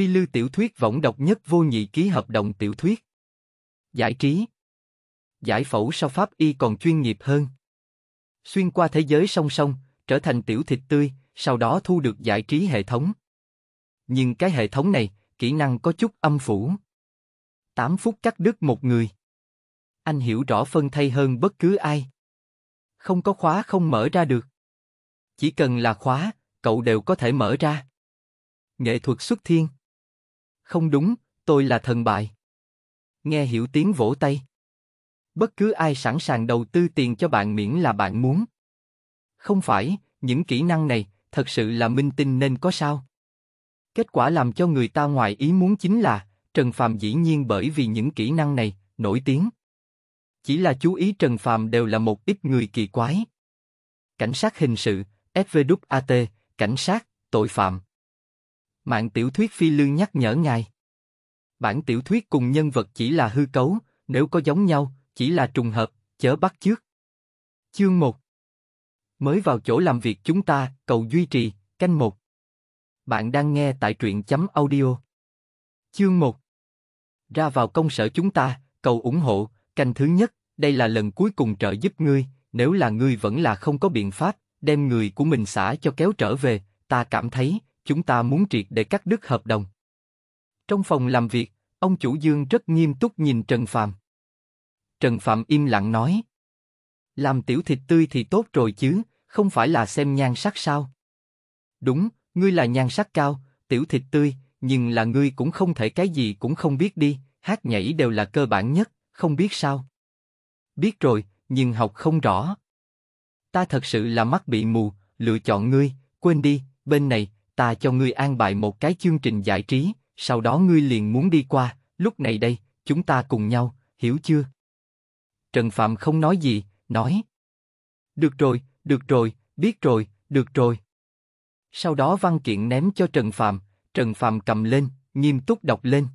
Phi Lưu tiểu thuyết võng độc nhất vô nhị ký hợp đồng tiểu thuyết. Giải trí. Giải phẫu sau pháp y còn chuyên nghiệp hơn. Xuyên qua thế giới song song, trở thành tiểu thịt tươi, sau đó thu được giải trí hệ thống. Nhưng cái hệ thống này, kỹ năng có chút âm phủ. 8 phút cắt đứt một người. Anh hiểu rõ phân thay hơn bất cứ ai. Không có khóa không mở ra được. Chỉ cần là khóa, cậu đều có thể mở ra. Nghệ thuật xuất thiên. Không đúng, tôi là thần bại. Nghe hiểu tiếng vỗ tay. Bất cứ ai sẵn sàng đầu tư tiền cho bạn miễn là bạn muốn. Không phải, những kỹ năng này, thật sự là minh tinh nên có sao. Kết quả làm cho người ta ngoài ý muốn chính là, Trần Phàm dĩ nhiên bởi vì những kỹ năng này, nổi tiếng. Chỉ là chú ý Trần Phàm đều là một ít người kỳ quái. Cảnh sát hình sự, SVWAT, cảnh sát, tội phạm. Mạng tiểu thuyết phi lương nhắc nhở ngài. Bản tiểu thuyết cùng nhân vật chỉ là hư cấu, nếu có giống nhau, chỉ là trùng hợp, chớ bắt chước. Chương 1 Mới vào chỗ làm việc chúng ta, cầu duy trì, canh một. Bạn đang nghe tại truyện chấm audio. Chương 1 Ra vào công sở chúng ta, cầu ủng hộ, canh thứ nhất, đây là lần cuối cùng trợ giúp ngươi, nếu là ngươi vẫn là không có biện pháp, đem người của mình xả cho kéo trở về, ta cảm thấy, chúng ta muốn triệt để cắt đứt hợp đồng. Trong phòng làm việc, ông chủ Dương rất nghiêm túc nhìn Trần Phạm. Trần Phạm im lặng nói. Làm tiểu thịt tươi thì tốt rồi chứ, không phải là xem nhan sắc sao. Đúng, ngươi là nhan sắc cao, tiểu thịt tươi, nhưng là ngươi cũng không thể cái gì cũng không biết đi, hát nhảy đều là cơ bản nhất, không biết sao. Biết rồi, nhưng học không rõ. Ta thật sự là mắt bị mù, lựa chọn ngươi, quên đi, bên này, ta cho ngươi an bài một cái chương trình giải trí, sau đó ngươi liền muốn đi qua, lúc này đây, chúng ta cùng nhau, hiểu chưa? Trần Phạm không nói gì, nói. Được rồi, được rồi, biết rồi, được rồi. Sau đó văn kiện ném cho Trần Phạm, Trần Phạm cầm lên, nghiêm túc đọc lên.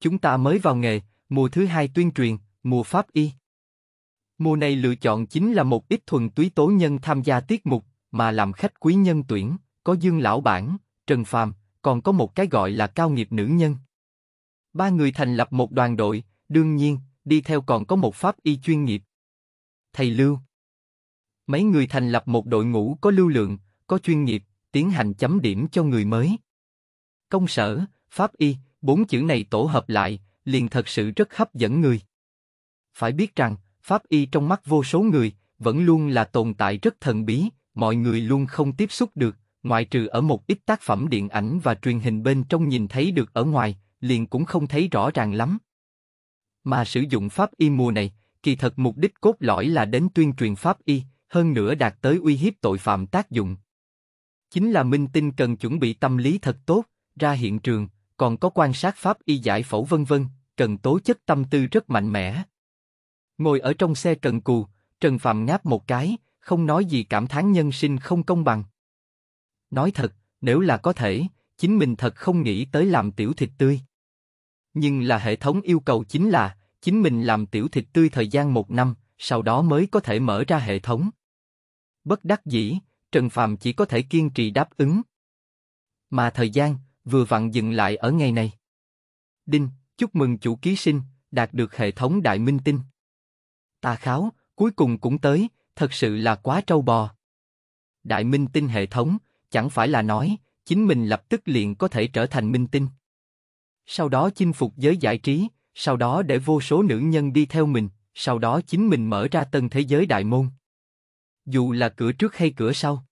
Chúng ta mới vào nghề, mùa thứ hai tuyên truyền, mùa pháp y. Mùa này lựa chọn chính là một ít thuần túy tố nhân tham gia tiết mục, mà làm khách quý nhân tuyển có Dương Lão Bản, Trần Phàm, còn có một cái gọi là cao nghiệp nữ nhân. Ba người thành lập một đoàn đội, đương nhiên, đi theo còn có một pháp y chuyên nghiệp. Thầy Lưu Mấy người thành lập một đội ngũ có lưu lượng, có chuyên nghiệp, tiến hành chấm điểm cho người mới. Công sở, pháp y, bốn chữ này tổ hợp lại, liền thật sự rất hấp dẫn người. Phải biết rằng, pháp y trong mắt vô số người, vẫn luôn là tồn tại rất thần bí, mọi người luôn không tiếp xúc được, ngoại trừ ở một ít tác phẩm điện ảnh và truyền hình bên trong nhìn thấy được ở ngoài, liền cũng không thấy rõ ràng lắm. Mà sử dụng pháp y mùa này, kỳ thật mục đích cốt lõi là đến tuyên truyền pháp y, hơn nữa đạt tới uy hiếp tội phạm tác dụng. Chính là minh tinh cần chuẩn bị tâm lý thật tốt, ra hiện trường, còn có quan sát pháp y giải phẫu vân vân, cần tố chất tâm tư rất mạnh mẽ. Ngồi ở trong xe cần cù, Trần Phạm ngáp một cái, không nói gì cảm thán nhân sinh không công bằng. Nói thật, nếu là có thể, chính mình thật không nghĩ tới làm tiểu thịt tươi. Nhưng là hệ thống yêu cầu chính là, chính mình làm tiểu thịt tươi thời gian một năm, sau đó mới có thể mở ra hệ thống. Bất đắc dĩ, Trần phạm chỉ có thể kiên trì đáp ứng. Mà thời gian, vừa vặn dừng lại ở ngày này. Đinh, chúc mừng chủ ký sinh, đạt được hệ thống đại minh tinh. Ta kháo, cuối cùng cũng tới, thật sự là quá trâu bò. Đại minh tinh hệ thống, Chẳng phải là nói, chính mình lập tức liền có thể trở thành minh tinh. Sau đó chinh phục giới giải trí, sau đó để vô số nữ nhân đi theo mình, sau đó chính mình mở ra tân thế giới đại môn. Dù là cửa trước hay cửa sau.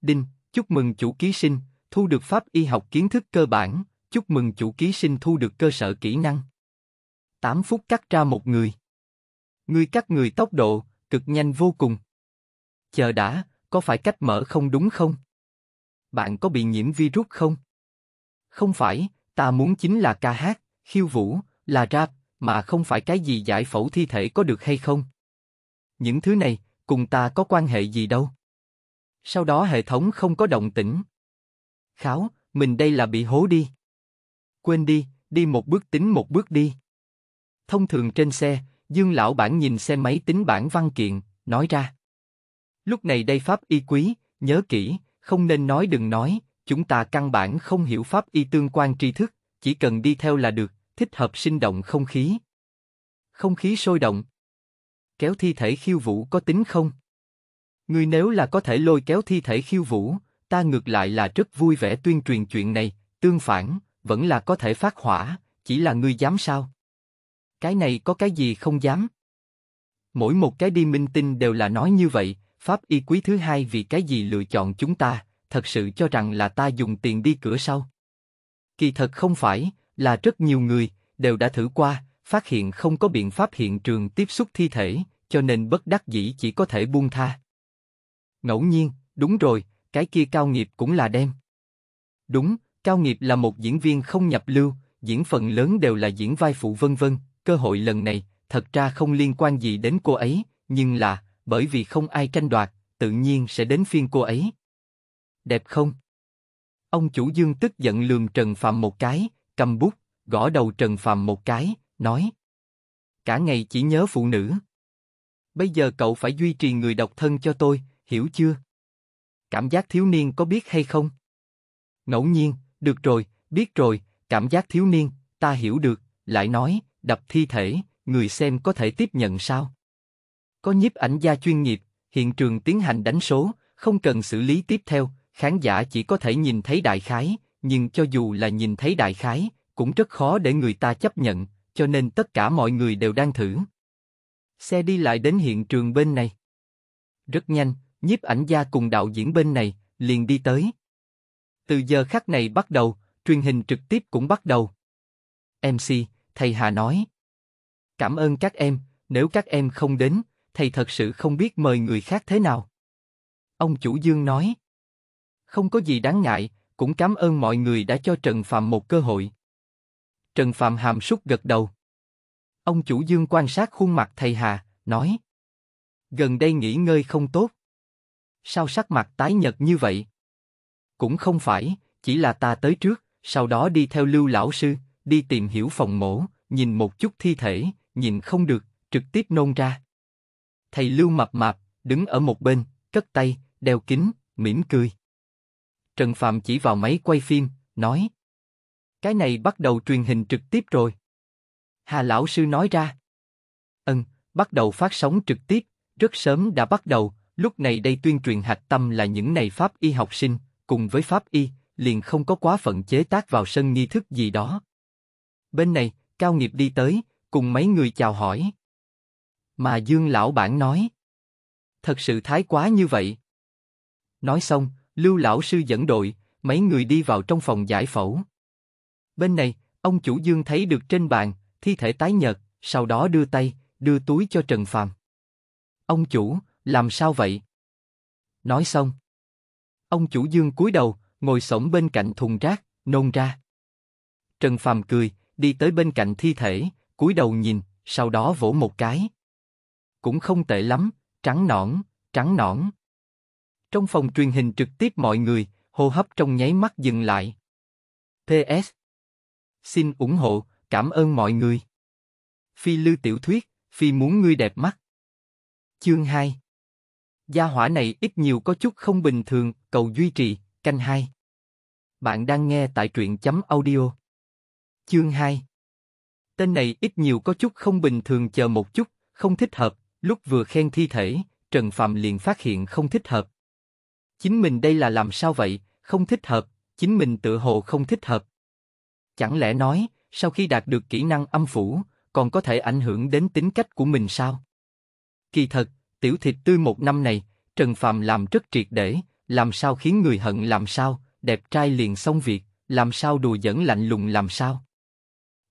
Đinh, chúc mừng chủ ký sinh, thu được pháp y học kiến thức cơ bản, chúc mừng chủ ký sinh thu được cơ sở kỹ năng. 8 phút cắt ra một người. Ngươi cắt người tốc độ, cực nhanh vô cùng. Chờ đã, có phải cách mở không đúng không? bạn có bị nhiễm virus không? Không phải, ta muốn chính là ca hát, khiêu vũ, là rap, mà không phải cái gì giải phẫu thi thể có được hay không. Những thứ này, cùng ta có quan hệ gì đâu. Sau đó hệ thống không có động tĩnh. Kháo, mình đây là bị hố đi. Quên đi, đi một bước tính một bước đi. Thông thường trên xe, Dương lão bản nhìn xe máy tính bản văn kiện, nói ra. Lúc này đây pháp y quý, nhớ kỹ, không nên nói đừng nói, chúng ta căn bản không hiểu pháp y tương quan tri thức, chỉ cần đi theo là được, thích hợp sinh động không khí. Không khí sôi động. Kéo thi thể khiêu vũ có tính không? Người nếu là có thể lôi kéo thi thể khiêu vũ, ta ngược lại là rất vui vẻ tuyên truyền chuyện này, tương phản, vẫn là có thể phát hỏa, chỉ là ngươi dám sao? Cái này có cái gì không dám? Mỗi một cái đi minh tinh đều là nói như vậy, Pháp y quý thứ hai vì cái gì lựa chọn chúng ta, thật sự cho rằng là ta dùng tiền đi cửa sau. Kỳ thật không phải, là rất nhiều người, đều đã thử qua, phát hiện không có biện pháp hiện trường tiếp xúc thi thể, cho nên bất đắc dĩ chỉ có thể buông tha. Ngẫu nhiên, đúng rồi, cái kia cao nghiệp cũng là đem. Đúng, cao nghiệp là một diễn viên không nhập lưu, diễn phần lớn đều là diễn vai phụ vân vân, cơ hội lần này, thật ra không liên quan gì đến cô ấy, nhưng là, bởi vì không ai tranh đoạt, tự nhiên sẽ đến phiên cô ấy. Đẹp không? Ông chủ Dương tức giận lườm Trần Phạm một cái, cầm bút, gõ đầu Trần Phạm một cái, nói. Cả ngày chỉ nhớ phụ nữ. Bây giờ cậu phải duy trì người độc thân cho tôi, hiểu chưa? Cảm giác thiếu niên có biết hay không? Ngẫu nhiên, được rồi, biết rồi, cảm giác thiếu niên, ta hiểu được, lại nói, đập thi thể, người xem có thể tiếp nhận sao? Có nhiếp ảnh gia chuyên nghiệp, hiện trường tiến hành đánh số, không cần xử lý tiếp theo, khán giả chỉ có thể nhìn thấy đại khái, nhưng cho dù là nhìn thấy đại khái, cũng rất khó để người ta chấp nhận, cho nên tất cả mọi người đều đang thử. Xe đi lại đến hiện trường bên này. Rất nhanh, nhiếp ảnh gia cùng đạo diễn bên này liền đi tới. Từ giờ khắc này bắt đầu, truyền hình trực tiếp cũng bắt đầu. MC, thầy Hà nói. Cảm ơn các em, nếu các em không đến, thầy thật sự không biết mời người khác thế nào. Ông chủ Dương nói. Không có gì đáng ngại, cũng cảm ơn mọi người đã cho Trần Phạm một cơ hội. Trần Phạm hàm súc gật đầu. Ông chủ Dương quan sát khuôn mặt thầy Hà, nói. Gần đây nghỉ ngơi không tốt. Sao sắc mặt tái nhợt như vậy? Cũng không phải, chỉ là ta tới trước, sau đó đi theo lưu lão sư, đi tìm hiểu phòng mổ, nhìn một chút thi thể, nhìn không được, trực tiếp nôn ra thầy Lưu mập mạp, đứng ở một bên, cất tay, đeo kính, mỉm cười. Trần Phạm chỉ vào máy quay phim, nói. Cái này bắt đầu truyền hình trực tiếp rồi. Hà lão sư nói ra. Ừm, bắt đầu phát sóng trực tiếp, rất sớm đã bắt đầu, lúc này đây tuyên truyền hạch tâm là những này pháp y học sinh, cùng với pháp y, liền không có quá phận chế tác vào sân nghi thức gì đó. Bên này, Cao Nghiệp đi tới, cùng mấy người chào hỏi. Mà Dương lão bản nói. Thật sự thái quá như vậy. Nói xong, Lưu lão sư dẫn đội, mấy người đi vào trong phòng giải phẫu. Bên này, ông chủ Dương thấy được trên bàn, thi thể tái nhợt, sau đó đưa tay, đưa túi cho Trần Phàm. Ông chủ, làm sao vậy? Nói xong. Ông chủ Dương cúi đầu, ngồi sổng bên cạnh thùng rác, nôn ra. Trần Phàm cười, đi tới bên cạnh thi thể, cúi đầu nhìn, sau đó vỗ một cái cũng không tệ lắm, trắng nõn, trắng nõn. Trong phòng truyền hình trực tiếp mọi người, hô hấp trong nháy mắt dừng lại. PS. Xin ủng hộ, cảm ơn mọi người. Phi lư tiểu thuyết, Phi muốn ngươi đẹp mắt. Chương 2 Gia hỏa này ít nhiều có chút không bình thường, cầu duy trì, canh 2. Bạn đang nghe tại truyện chấm audio. Chương 2 Tên này ít nhiều có chút không bình thường chờ một chút, không thích hợp, Lúc vừa khen thi thể, Trần Phạm liền phát hiện không thích hợp. Chính mình đây là làm sao vậy, không thích hợp, chính mình tự hồ không thích hợp. Chẳng lẽ nói, sau khi đạt được kỹ năng âm phủ, còn có thể ảnh hưởng đến tính cách của mình sao? Kỳ thật, tiểu thịt tươi một năm này, Trần Phạm làm rất triệt để, làm sao khiến người hận làm sao, đẹp trai liền xong việc, làm sao đùa giỡn lạnh lùng làm sao.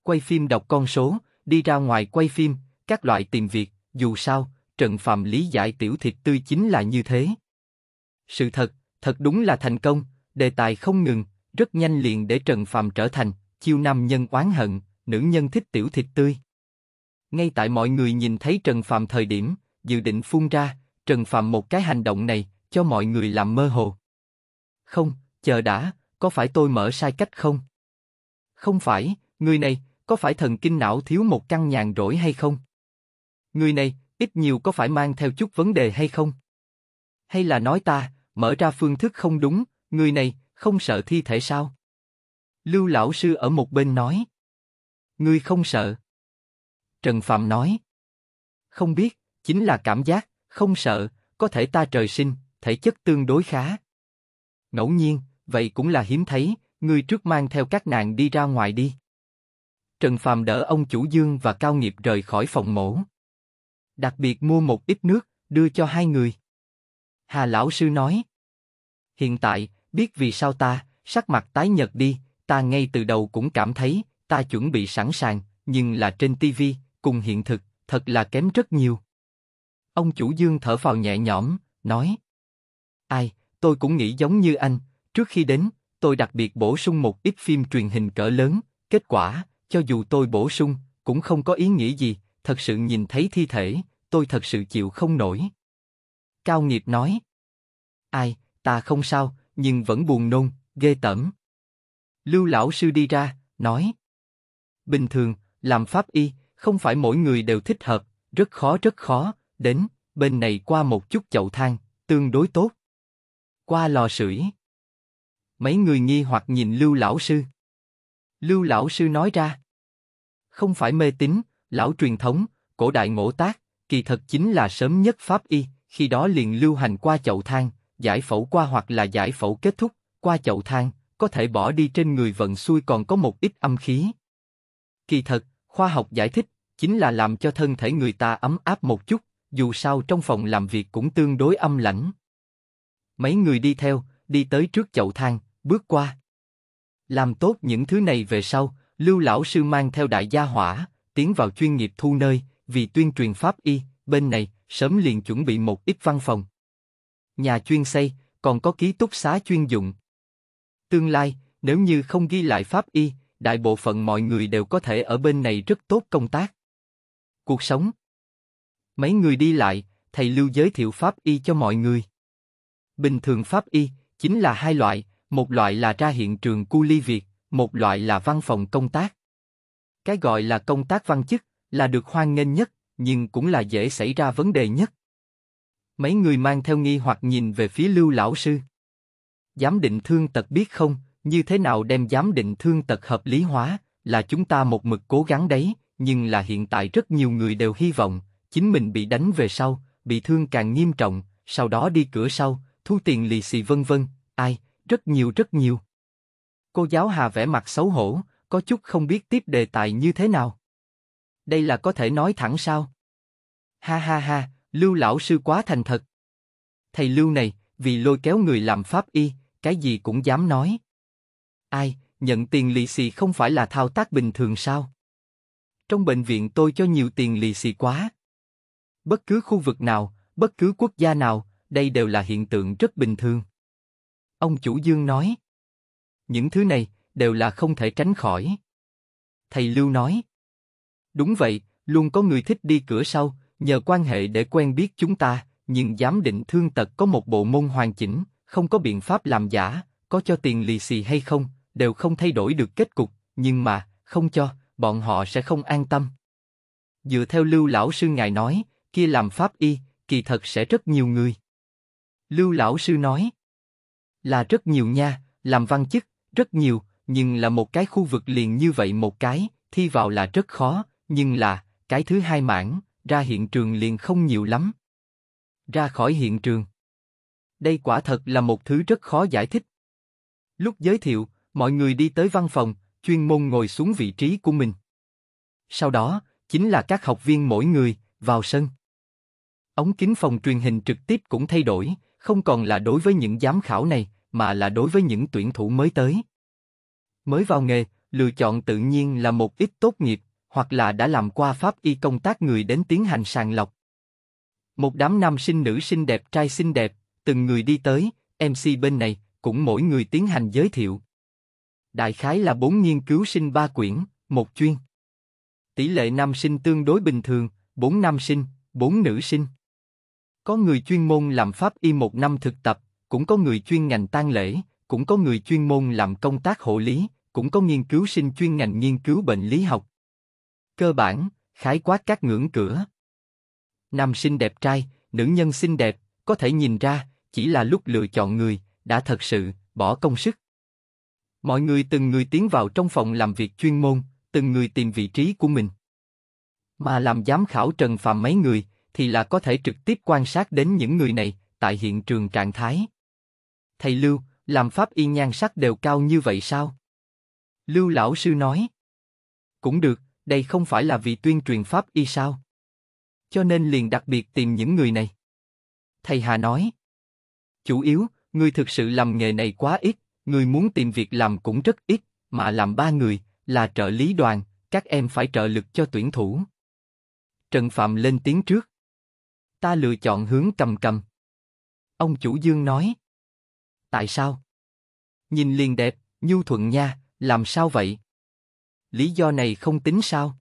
Quay phim đọc con số, đi ra ngoài quay phim, các loại tìm việc, dù sao, Trần Phạm lý giải tiểu thịt tươi chính là như thế. Sự thật, thật đúng là thành công, đề tài không ngừng, rất nhanh liền để Trần Phạm trở thành chiêu nam nhân oán hận, nữ nhân thích tiểu thịt tươi. Ngay tại mọi người nhìn thấy Trần Phạm thời điểm, dự định phun ra, Trần Phạm một cái hành động này, cho mọi người làm mơ hồ. Không, chờ đã, có phải tôi mở sai cách không? Không phải, người này, có phải thần kinh não thiếu một căn nhàn rỗi hay không? người này, ít nhiều có phải mang theo chút vấn đề hay không? Hay là nói ta, mở ra phương thức không đúng, người này, không sợ thi thể sao? Lưu lão sư ở một bên nói. Ngươi không sợ. Trần Phạm nói. Không biết, chính là cảm giác, không sợ, có thể ta trời sinh, thể chất tương đối khá. Ngẫu nhiên, vậy cũng là hiếm thấy, ngươi trước mang theo các nàng đi ra ngoài đi. Trần Phạm đỡ ông chủ Dương và Cao Nghiệp rời khỏi phòng mổ đặc biệt mua một ít nước, đưa cho hai người. Hà lão sư nói. Hiện tại, biết vì sao ta, sắc mặt tái nhợt đi, ta ngay từ đầu cũng cảm thấy, ta chuẩn bị sẵn sàng, nhưng là trên tivi, cùng hiện thực, thật là kém rất nhiều. Ông chủ dương thở phào nhẹ nhõm, nói. Ai, tôi cũng nghĩ giống như anh, trước khi đến, tôi đặc biệt bổ sung một ít phim truyền hình cỡ lớn, kết quả, cho dù tôi bổ sung, cũng không có ý nghĩa gì, thật sự nhìn thấy thi thể, tôi thật sự chịu không nổi. Cao Nghiệp nói. Ai, ta không sao, nhưng vẫn buồn nôn, ghê tởm. Lưu lão sư đi ra, nói. Bình thường, làm pháp y, không phải mỗi người đều thích hợp, rất khó rất khó, đến, bên này qua một chút chậu thang, tương đối tốt. Qua lò sưởi. Mấy người nghi hoặc nhìn Lưu lão sư. Lưu lão sư nói ra. Không phải mê tín, lão truyền thống, cổ đại ngộ tác, kỳ thật chính là sớm nhất pháp y, khi đó liền lưu hành qua chậu thang, giải phẫu qua hoặc là giải phẫu kết thúc, qua chậu thang, có thể bỏ đi trên người vận xuôi còn có một ít âm khí. Kỳ thật, khoa học giải thích, chính là làm cho thân thể người ta ấm áp một chút, dù sao trong phòng làm việc cũng tương đối âm lãnh. Mấy người đi theo, đi tới trước chậu thang, bước qua. Làm tốt những thứ này về sau, Lưu lão sư mang theo đại gia hỏa, tiến vào chuyên nghiệp thu nơi, vì tuyên truyền pháp y, bên này, sớm liền chuẩn bị một ít văn phòng. Nhà chuyên xây, còn có ký túc xá chuyên dụng. Tương lai, nếu như không ghi lại pháp y, đại bộ phận mọi người đều có thể ở bên này rất tốt công tác. Cuộc sống Mấy người đi lại, thầy Lưu giới thiệu pháp y cho mọi người. Bình thường pháp y, chính là hai loại, một loại là ra hiện trường cu ly việc, một loại là văn phòng công tác. Cái gọi là công tác văn chức, là được hoan nghênh nhất, nhưng cũng là dễ xảy ra vấn đề nhất. Mấy người mang theo nghi hoặc nhìn về phía Lưu lão sư. Giám định thương tật biết không, như thế nào đem giám định thương tật hợp lý hóa, là chúng ta một mực cố gắng đấy, nhưng là hiện tại rất nhiều người đều hy vọng, chính mình bị đánh về sau, bị thương càng nghiêm trọng, sau đó đi cửa sau, thu tiền lì xì vân vân, ai, rất nhiều rất nhiều. Cô giáo Hà vẻ mặt xấu hổ, có chút không biết tiếp đề tài như thế nào đây là có thể nói thẳng sao? Ha ha ha, Lưu lão sư quá thành thật. Thầy Lưu này, vì lôi kéo người làm pháp y, cái gì cũng dám nói. Ai, nhận tiền lì xì không phải là thao tác bình thường sao? Trong bệnh viện tôi cho nhiều tiền lì xì quá. Bất cứ khu vực nào, bất cứ quốc gia nào, đây đều là hiện tượng rất bình thường. Ông chủ Dương nói. Những thứ này đều là không thể tránh khỏi. Thầy Lưu nói. Đúng vậy, luôn có người thích đi cửa sau, nhờ quan hệ để quen biết chúng ta, nhưng giám định thương tật có một bộ môn hoàn chỉnh, không có biện pháp làm giả, có cho tiền lì xì hay không, đều không thay đổi được kết cục, nhưng mà, không cho, bọn họ sẽ không an tâm. Dựa theo Lưu Lão Sư Ngài nói, kia làm pháp y, kỳ thật sẽ rất nhiều người. Lưu Lão Sư nói, là rất nhiều nha, làm văn chức, rất nhiều, nhưng là một cái khu vực liền như vậy một cái, thi vào là rất khó, nhưng là, cái thứ hai mảng, ra hiện trường liền không nhiều lắm. Ra khỏi hiện trường. Đây quả thật là một thứ rất khó giải thích. Lúc giới thiệu, mọi người đi tới văn phòng, chuyên môn ngồi xuống vị trí của mình. Sau đó, chính là các học viên mỗi người, vào sân. Ống kính phòng truyền hình trực tiếp cũng thay đổi, không còn là đối với những giám khảo này, mà là đối với những tuyển thủ mới tới. Mới vào nghề, lựa chọn tự nhiên là một ít tốt nghiệp, hoặc là đã làm qua pháp y công tác người đến tiến hành sàng lọc. Một đám nam sinh nữ xinh đẹp trai xinh đẹp, từng người đi tới, MC bên này, cũng mỗi người tiến hành giới thiệu. Đại khái là bốn nghiên cứu sinh ba quyển, một chuyên. Tỷ lệ nam sinh tương đối bình thường, bốn nam sinh, bốn nữ sinh. Có người chuyên môn làm pháp y một năm thực tập, cũng có người chuyên ngành tang lễ, cũng có người chuyên môn làm công tác hộ lý, cũng có nghiên cứu sinh chuyên ngành nghiên cứu bệnh lý học, cơ bản, khái quát các ngưỡng cửa. Nam sinh đẹp trai, nữ nhân xinh đẹp, có thể nhìn ra, chỉ là lúc lựa chọn người, đã thật sự, bỏ công sức. Mọi người từng người tiến vào trong phòng làm việc chuyên môn, từng người tìm vị trí của mình. Mà làm giám khảo Trần Phạm mấy người, thì là có thể trực tiếp quan sát đến những người này, tại hiện trường trạng thái. Thầy Lưu, làm pháp y nhan sắc đều cao như vậy sao? Lưu lão sư nói. Cũng được, đây không phải là vì tuyên truyền pháp y sao? Cho nên liền đặc biệt tìm những người này. Thầy Hà nói, chủ yếu, người thực sự làm nghề này quá ít, người muốn tìm việc làm cũng rất ít, mà làm ba người, là trợ lý đoàn, các em phải trợ lực cho tuyển thủ. Trần Phạm lên tiếng trước. Ta lựa chọn hướng cầm cầm. Ông chủ Dương nói. Tại sao? Nhìn liền đẹp, nhu thuận nha, làm sao vậy? lý do này không tính sao?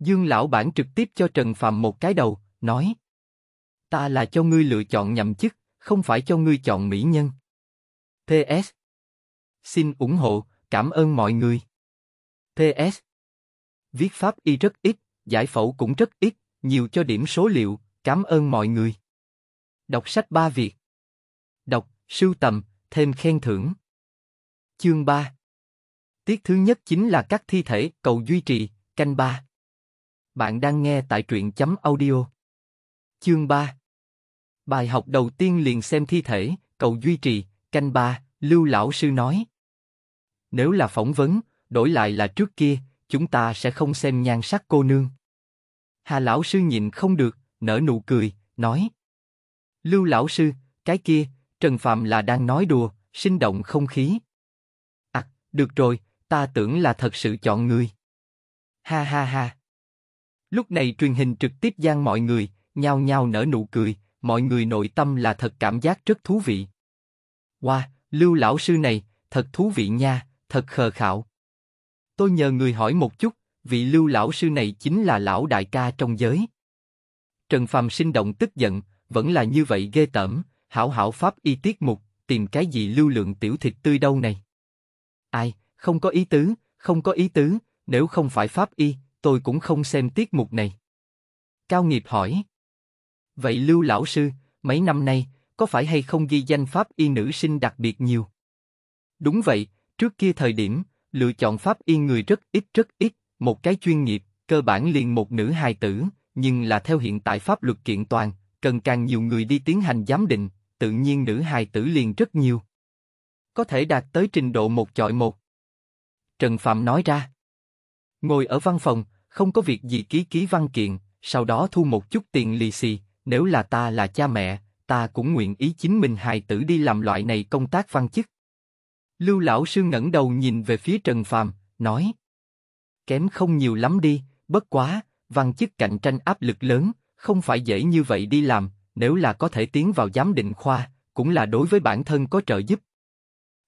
Dương lão bản trực tiếp cho Trần Phạm một cái đầu, nói. Ta là cho ngươi lựa chọn nhậm chức, không phải cho ngươi chọn mỹ nhân. PS. Xin ủng hộ, cảm ơn mọi người. PS. Viết pháp y rất ít, giải phẫu cũng rất ít, nhiều cho điểm số liệu, cảm ơn mọi người. Đọc sách ba việc, Đọc, sưu tầm, thêm khen thưởng. Chương 3 Tiết thứ nhất chính là các thi thể, cầu duy trì, canh ba. Bạn đang nghe tại truyện chấm audio. Chương 3 Bài học đầu tiên liền xem thi thể, cầu duy trì, canh ba, Lưu Lão Sư nói. Nếu là phỏng vấn, đổi lại là trước kia, chúng ta sẽ không xem nhan sắc cô nương. Hà Lão Sư nhìn không được, nở nụ cười, nói. Lưu Lão Sư, cái kia, Trần Phạm là đang nói đùa, sinh động không khí. À, được rồi, ta tưởng là thật sự chọn người. Ha ha ha. Lúc này truyền hình trực tiếp gian mọi người, nhao nhao nở nụ cười, mọi người nội tâm là thật cảm giác rất thú vị. Wow, lưu lão sư này, thật thú vị nha, thật khờ khạo. Tôi nhờ người hỏi một chút, vị lưu lão sư này chính là lão đại ca trong giới. Trần Phàm sinh động tức giận, vẫn là như vậy ghê tởm, hảo hảo pháp y tiết mục, tìm cái gì lưu lượng tiểu thịt tươi đâu này. Ai, không có ý tứ, không có ý tứ, nếu không phải pháp y, tôi cũng không xem tiết mục này. Cao nghiệp hỏi. Vậy Lưu Lão Sư, mấy năm nay, có phải hay không ghi danh pháp y nữ sinh đặc biệt nhiều? Đúng vậy, trước kia thời điểm, lựa chọn pháp y người rất ít rất ít, một cái chuyên nghiệp, cơ bản liền một nữ hài tử, nhưng là theo hiện tại pháp luật kiện toàn, cần càng nhiều người đi tiến hành giám định, tự nhiên nữ hài tử liền rất nhiều. Có thể đạt tới trình độ một chọi một. Trần Phạm nói ra. Ngồi ở văn phòng, không có việc gì ký ký văn kiện, sau đó thu một chút tiền lì xì, nếu là ta là cha mẹ, ta cũng nguyện ý chính mình hài tử đi làm loại này công tác văn chức. Lưu lão sư ngẩng đầu nhìn về phía Trần Phạm, nói: kém không nhiều lắm đi, bất quá văn chức cạnh tranh áp lực lớn, không phải dễ như vậy đi làm. Nếu là có thể tiến vào giám định khoa, cũng là đối với bản thân có trợ giúp.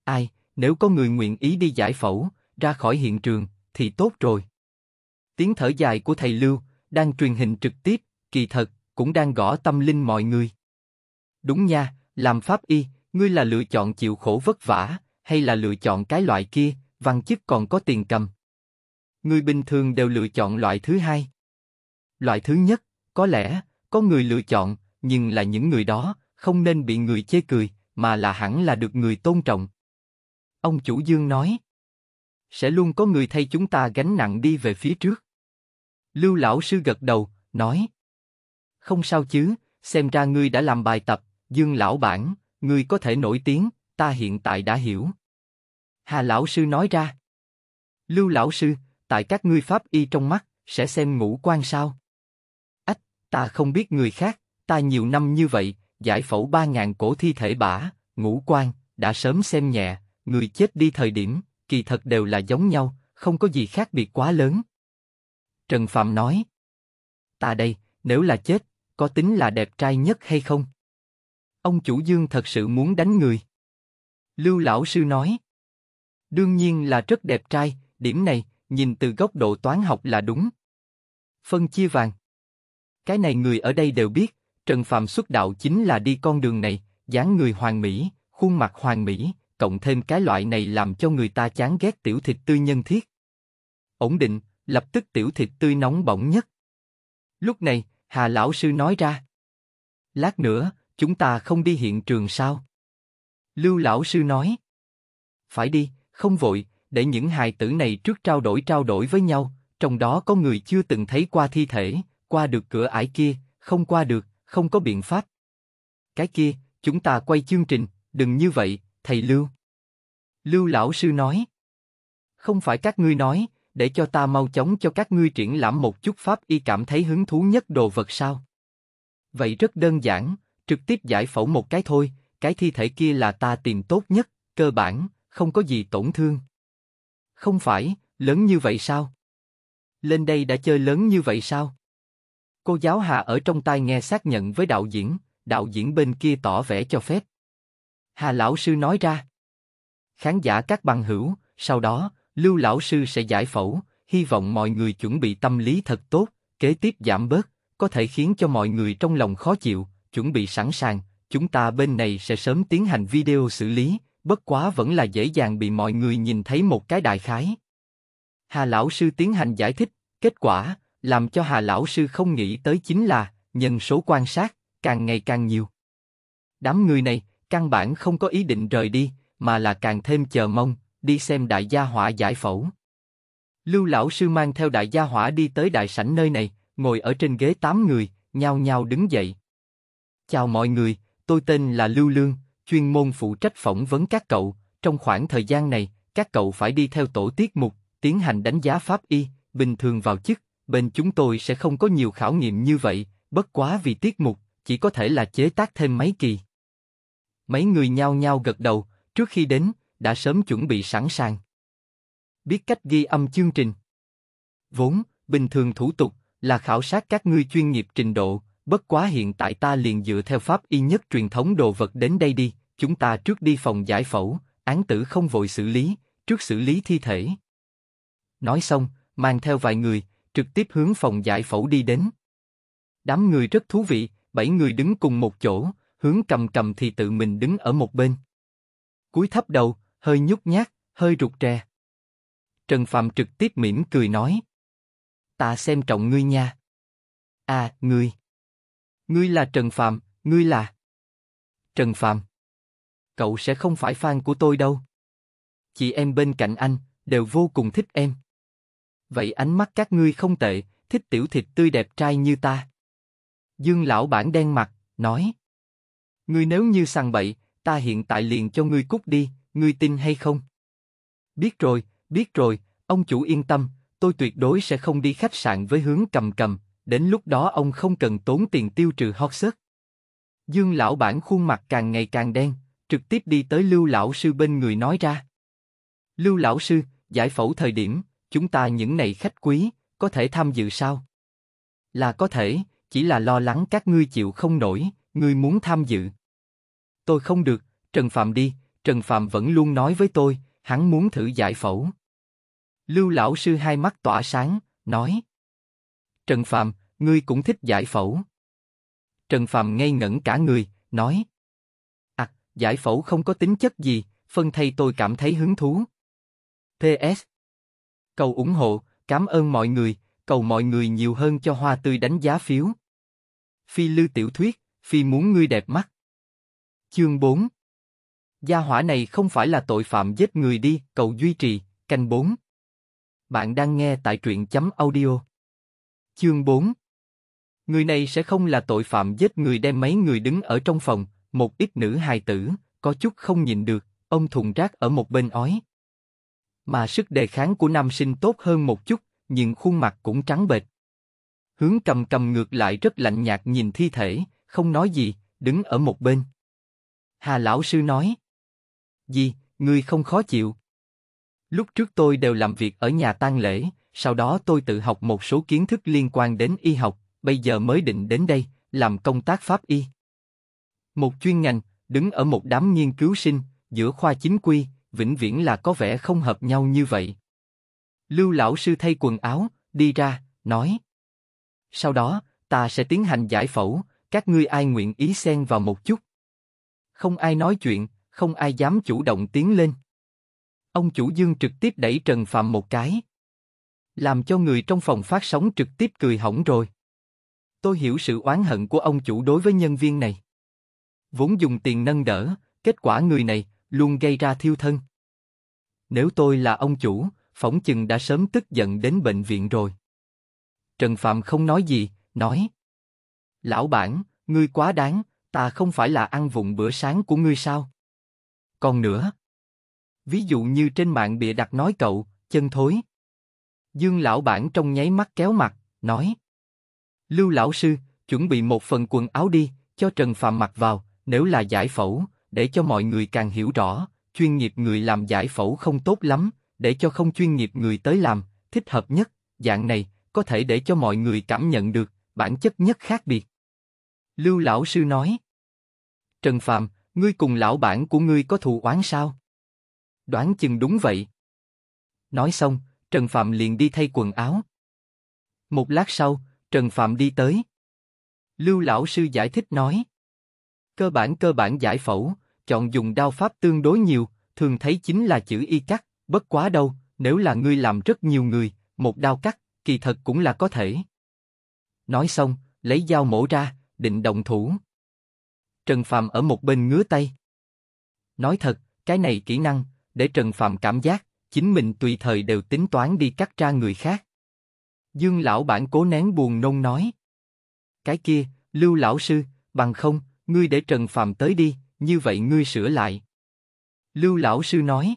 Ai, nếu có người nguyện ý đi giải phẫu, ra khỏi hiện trường, thì tốt rồi. Tiếng thở dài của thầy Lưu, đang truyền hình trực tiếp, kỳ thật, cũng đang gõ tâm linh mọi người. Đúng nha, làm pháp y, ngươi là lựa chọn chịu khổ vất vả, hay là lựa chọn cái loại kia, văn chức còn có tiền cầm. Ngươi bình thường đều lựa chọn loại thứ hai. Loại thứ nhất, có lẽ, có người lựa chọn, nhưng là những người đó, không nên bị người chê cười, mà là hẳn là được người tôn trọng. Ông chủ Dương nói, sẽ luôn có người thay chúng ta gánh nặng đi về phía trước. Lưu lão sư gật đầu, nói. Không sao chứ, xem ra ngươi đã làm bài tập, dương lão bản, ngươi có thể nổi tiếng, ta hiện tại đã hiểu. Hà lão sư nói ra. Lưu lão sư, tại các ngươi pháp y trong mắt, sẽ xem ngũ quan sao? Ách, ta không biết người khác, ta nhiều năm như vậy, giải phẫu ba ngàn cổ thi thể bả, ngũ quan, đã sớm xem nhẹ, người chết đi thời điểm, kỳ thật đều là giống nhau, không có gì khác biệt quá lớn. Trần Phạm nói, ta đây, nếu là chết, có tính là đẹp trai nhất hay không? Ông chủ Dương thật sự muốn đánh người. Lưu lão sư nói, đương nhiên là rất đẹp trai, điểm này, nhìn từ góc độ toán học là đúng. Phân chia vàng. Cái này người ở đây đều biết, Trần Phạm xuất đạo chính là đi con đường này, dáng người hoàng mỹ, khuôn mặt hoàng mỹ, cộng thêm cái loại này làm cho người ta chán ghét tiểu thịt tươi nhân thiết. Ổn định, lập tức tiểu thịt tươi nóng bỏng nhất. Lúc này, Hà lão sư nói ra. Lát nữa, chúng ta không đi hiện trường sao? Lưu lão sư nói. Phải đi, không vội, để những hài tử này trước trao đổi trao đổi với nhau, trong đó có người chưa từng thấy qua thi thể, qua được cửa ải kia, không qua được, không có biện pháp. Cái kia, chúng ta quay chương trình, đừng như vậy, thầy Lưu. Lưu lão sư nói. Không phải các ngươi nói, để cho ta mau chóng cho các ngươi triển lãm một chút pháp y cảm thấy hứng thú nhất đồ vật sao. Vậy rất đơn giản, trực tiếp giải phẫu một cái thôi, cái thi thể kia là ta tìm tốt nhất, cơ bản, không có gì tổn thương. Không phải, lớn như vậy sao? Lên đây đã chơi lớn như vậy sao? Cô giáo Hà ở trong tai nghe xác nhận với đạo diễn, đạo diễn bên kia tỏ vẻ cho phép. Hà lão sư nói ra. Khán giả các bằng hữu, sau đó, Lưu lão sư sẽ giải phẫu, hy vọng mọi người chuẩn bị tâm lý thật tốt, kế tiếp giảm bớt, có thể khiến cho mọi người trong lòng khó chịu, chuẩn bị sẵn sàng, chúng ta bên này sẽ sớm tiến hành video xử lý, bất quá vẫn là dễ dàng bị mọi người nhìn thấy một cái đại khái. Hà lão sư tiến hành giải thích, kết quả, làm cho Hà lão sư không nghĩ tới chính là, nhân số quan sát, càng ngày càng nhiều. Đám người này, căn bản không có ý định rời đi, mà là càng thêm chờ mong, đi xem đại gia hỏa giải phẫu. Lưu lão sư mang theo đại gia hỏa đi tới đại sảnh nơi này, ngồi ở trên ghế tám người, nhau nhau đứng dậy. Chào mọi người, tôi tên là Lưu Lương, chuyên môn phụ trách phỏng vấn các cậu. Trong khoảng thời gian này, các cậu phải đi theo tổ tiết mục, tiến hành đánh giá pháp y, bình thường vào chức, bên chúng tôi sẽ không có nhiều khảo nghiệm như vậy, bất quá vì tiết mục, chỉ có thể là chế tác thêm mấy kỳ. Mấy người nhao nhao gật đầu, trước khi đến, đã sớm chuẩn bị sẵn sàng. Biết cách ghi âm chương trình. Vốn, bình thường thủ tục là khảo sát các ngươi chuyên nghiệp trình độ, bất quá hiện tại ta liền dựa theo pháp y nhất truyền thống đồ vật đến đây đi, chúng ta trước đi phòng giải phẫu, án tử không vội xử lý, trước xử lý thi thể. Nói xong, mang theo vài người, trực tiếp hướng phòng giải phẫu đi đến. Đám người rất thú vị, bảy người đứng cùng một chỗ, hướng cầm cầm thì tự mình đứng ở một bên. Cúi thấp đầu, hơi nhút nhát, hơi rụt rè. Trần Phạm trực tiếp mỉm cười nói. Ta xem trọng ngươi nha. À, ngươi. Ngươi là Trần Phạm, ngươi là... Trần Phạm. Cậu sẽ không phải fan của tôi đâu. Chị em bên cạnh anh, đều vô cùng thích em. Vậy ánh mắt các ngươi không tệ, thích tiểu thịt tươi đẹp trai như ta. Dương lão bản đen mặt, nói. Ngươi nếu như sằng bậy, ta hiện tại liền cho ngươi cút đi, ngươi tin hay không? Biết rồi, biết rồi, ông chủ yên tâm, tôi tuyệt đối sẽ không đi khách sạn với hướng cầm cầm, đến lúc đó ông không cần tốn tiền tiêu trừ hót sức. Dương lão bản khuôn mặt càng ngày càng đen, trực tiếp đi tới Lưu lão sư bên người nói ra. Lưu lão sư, giải phẫu thời điểm, chúng ta những này khách quý, có thể tham dự sao? Là có thể, chỉ là lo lắng các ngươi chịu không nổi, Ngươi muốn tham dự? Tôi không được, Trần Phạm đi, Trần Phạm vẫn luôn nói với tôi, hắn muốn thử giải phẫu. Lưu lão sư hai mắt tỏa sáng, nói. Trần Phạm, ngươi cũng thích giải phẫu. Trần Phạm ngây ngẩn cả người, nói. À, giải phẫu không có tính chất gì, phân thay tôi cảm thấy hứng thú. PS. Cầu ủng hộ, cảm ơn mọi người, cầu mọi người nhiều hơn cho hoa tươi đánh giá phiếu. Phi lưu tiểu thuyết, phi muốn ngươi đẹp mắt. Chương 4 Gia hỏa này không phải là tội phạm giết người đi, cầu duy trì, canh 4. Bạn đang nghe tại truyện chấm audio. Chương 4 Người này sẽ không là tội phạm giết người đem mấy người đứng ở trong phòng, một ít nữ hài tử, có chút không nhìn được, ông thùng rác ở một bên ói. Mà sức đề kháng của nam sinh tốt hơn một chút, nhưng khuôn mặt cũng trắng bệch. Hướng cầm cầm ngược lại rất lạnh nhạt nhìn thi thể, không nói gì, đứng ở một bên. Hà lão sư nói. Gì, ngươi không khó chịu. Lúc trước tôi đều làm việc ở nhà tang lễ, sau đó tôi tự học một số kiến thức liên quan đến y học, bây giờ mới định đến đây, làm công tác pháp y. Một chuyên ngành, đứng ở một đám nghiên cứu sinh, giữa khoa chính quy, vĩnh viễn là có vẻ không hợp nhau như vậy. Lưu lão sư thay quần áo, đi ra, nói. Sau đó, ta sẽ tiến hành giải phẫu, các ngươi ai nguyện ý xen vào một chút? Không ai nói chuyện, không ai dám chủ động tiến lên. Ông chủ Dương trực tiếp đẩy Trần Phạm một cái. Làm cho người trong phòng phát sóng trực tiếp cười hỏng rồi. Tôi hiểu sự oán hận của ông chủ đối với nhân viên này. Vốn dùng tiền nâng đỡ, kết quả người này luôn gây ra thiêu thân. Nếu tôi là ông chủ, phỏng chừng đã sớm tức giận đến bệnh viện rồi. Trần Phạm không nói gì, nói, lão bản, ngươi quá đáng, ta không phải là ăn vụng bữa sáng của ngươi sao? Còn nữa, ví dụ như trên mạng bịa đặt nói cậu, chân thối. Dương lão bản trong nháy mắt kéo mặt, nói. Lưu lão sư, chuẩn bị một phần quần áo đi, cho Trần Phạm mặc vào, nếu là giải phẫu, để cho mọi người càng hiểu rõ, chuyên nghiệp người làm giải phẫu không tốt lắm, để cho không chuyên nghiệp người tới làm, thích hợp nhất, dạng này, có thể để cho mọi người cảm nhận được, bản chất nhất khác biệt. Lưu lão sư nói. Trần Phạm, ngươi cùng lão bản của ngươi có thù oán sao? Đoán chừng đúng vậy. Nói xong, Trần Phạm liền đi thay quần áo. Một lát sau, Trần Phạm đi tới. Lưu lão sư giải thích nói. Cơ bản cơ bản giải phẫu, chọn dùng đao pháp tương đối nhiều, thường thấy chính là chữ y cắt, bất quá đâu, nếu là ngươi làm rất nhiều người, một đao cắt, kỳ thật cũng là có thể. Nói xong, lấy dao mổ ra, định đồng thủ. Trần Phạm ở một bên ngứa tay. Nói thật, cái này kỹ năng, để Trần Phạm cảm giác, chính mình tùy thời đều tính toán đi cắt ra người khác. Dương lão bản cố nén buồn nôn nói. Cái kia, lưu lão sư, bằng không, ngươi để Trần Phạm tới đi, như vậy ngươi sửa lại. Lưu lão sư nói.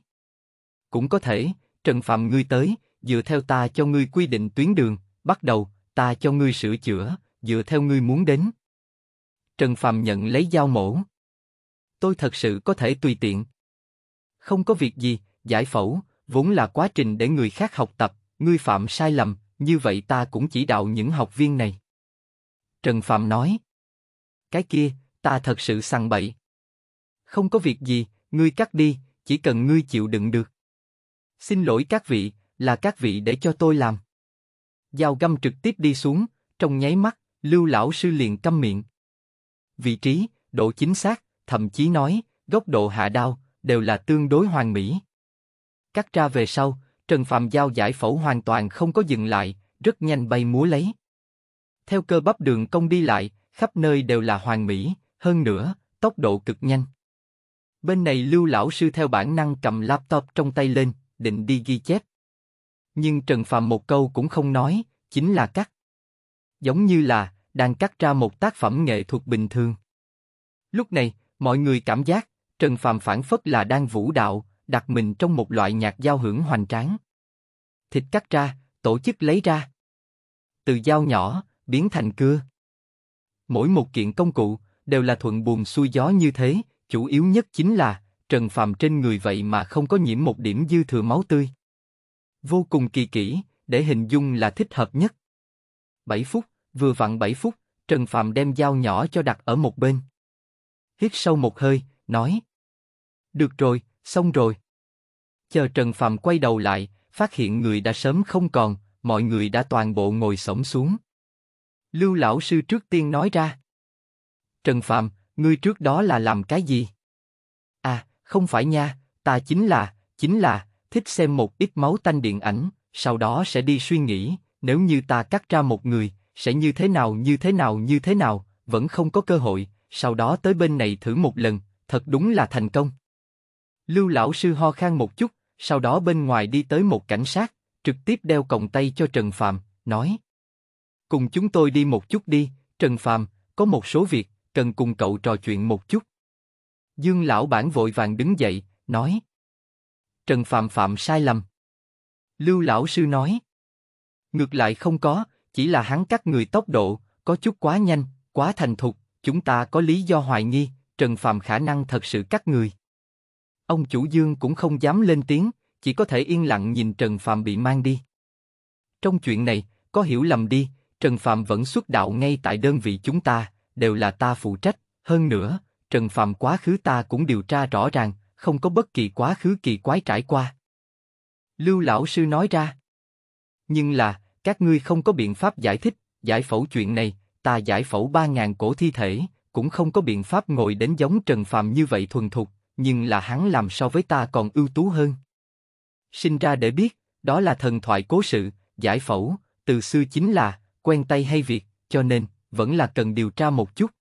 Cũng có thể, Trần Phạm ngươi tới, dựa theo ta cho ngươi quy định tuyến đường, bắt đầu, ta cho ngươi sửa chữa, dựa theo ngươi muốn đến. Trần Phạm nhận lấy dao mổ. Tôi thật sự có thể tùy tiện. Không có việc gì, giải phẫu, vốn là quá trình để người khác học tập, ngươi phạm sai lầm, như vậy ta cũng chỉ đạo những học viên này. Trần Phạm nói. Cái kia, ta thật sự sằng bậy. Không có việc gì, ngươi cắt đi, chỉ cần ngươi chịu đựng được. Xin lỗi các vị, là các vị để cho tôi làm. Dao găm trực tiếp đi xuống, trong nháy mắt, Lưu lão sư liền câm miệng vị trí, độ chính xác, thậm chí nói, góc độ hạ đao, đều là tương đối hoàn mỹ. Cắt ra về sau, Trần Phạm Giao giải phẫu hoàn toàn không có dừng lại, rất nhanh bay múa lấy. Theo cơ bắp đường cong đi lại, khắp nơi đều là hoàn mỹ, hơn nữa, tốc độ cực nhanh. Bên này Lưu lão sư theo bản năng cầm laptop trong tay lên, định đi ghi chép. Nhưng Trần Phạm một câu cũng không nói, chính là cắt. Giống như là, đang cắt ra một tác phẩm nghệ thuật bình thường. Lúc này, mọi người cảm giác Trần Phạm phản phất là đang vũ đạo, đặt mình trong một loại nhạc giao hưởng hoành tráng. Thịt cắt ra, tổ chức lấy ra. Từ dao nhỏ, biến thành cưa. Mỗi một kiện công cụ, đều là thuận buồm xuôi gió như thế, chủ yếu nhất chính là, Trần Phạm trên người vậy mà không có nhiễm một điểm dư thừa máu tươi. Vô cùng kỳ kỹ, để hình dung là thích hợp nhất. 7 phút, Vừa vặn 7 phút, Trần Phạm đem dao nhỏ cho đặt ở một bên. Hít sâu một hơi, nói. Được rồi, xong rồi. Chờ Trần Phạm quay đầu lại, phát hiện người đã sớm không còn, mọi người đã toàn bộ ngồi sổng xuống. Lưu lão sư trước tiên nói ra. Trần Phạm, ngươi trước đó là làm cái gì? À, không phải nha, ta chính là, chính là, thích xem một ít máu tanh điện ảnh, sau đó sẽ đi suy nghĩ, nếu như ta cắt ra một người, sẽ như thế nào như thế nào như thế nào, vẫn không có cơ hội, sau đó tới bên này thử một lần, thật đúng là thành công. Lưu lão sư ho khan một chút, sau đó bên ngoài đi tới một cảnh sát, trực tiếp đeo còng tay cho Trần Phạm, nói: "Cùng chúng tôi đi một chút đi, Trần Phạm, có một số việc cần cùng cậu trò chuyện một chút." Dương lão bản vội vàng đứng dậy, nói: "Trần Phạm phạm sai lầm." Lưu lão sư nói: "Ngược lại không có, chỉ là hắn cắt người tốc độ, có chút quá nhanh, quá thành thục, chúng ta có lý do hoài nghi, Trần Phạm khả năng thật sự cắt người. Ông chủ Dương cũng không dám lên tiếng, chỉ có thể yên lặng nhìn Trần Phạm bị mang đi. Trong chuyện này, có hiểu lầm đi, Trần Phạm vẫn xuất đạo ngay tại đơn vị chúng ta, đều là ta phụ trách, hơn nữa, Trần Phạm quá khứ ta cũng điều tra rõ ràng, không có bất kỳ quá khứ kỳ quái trải qua. Lưu lão sư nói ra. Nhưng là, các ngươi không có biện pháp giải thích, giải phẫu chuyện này, ta giải phẫu ba ngàn cổ thi thể, cũng không có biện pháp ngồi đến giống Trần Phạm như vậy thuần thục, nhưng là hắn làm so với ta còn ưu tú hơn. Sinh ra để biết, đó là thần thoại cố sự, giải phẫu, từ xưa chính là, quen tay hay việc, cho nên, vẫn là cần điều tra một chút.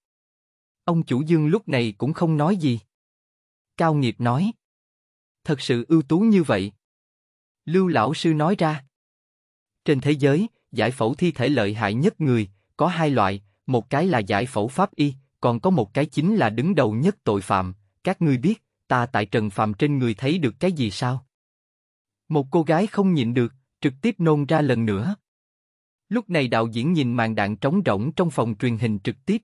Ông chủ dương lúc này cũng không nói gì. Cao nghiệp nói. Thật sự ưu tú như vậy. Lưu lão sư nói ra trên thế giới, giải phẫu thi thể lợi hại nhất người, có hai loại, một cái là giải phẫu pháp y, còn có một cái chính là đứng đầu nhất tội phạm, các ngươi biết, ta tại Trần Phàm trên người thấy được cái gì sao? Một cô gái không nhịn được, trực tiếp nôn ra lần nữa. Lúc này đạo diễn nhìn màn đạn trống rỗng trong phòng truyền hình trực tiếp.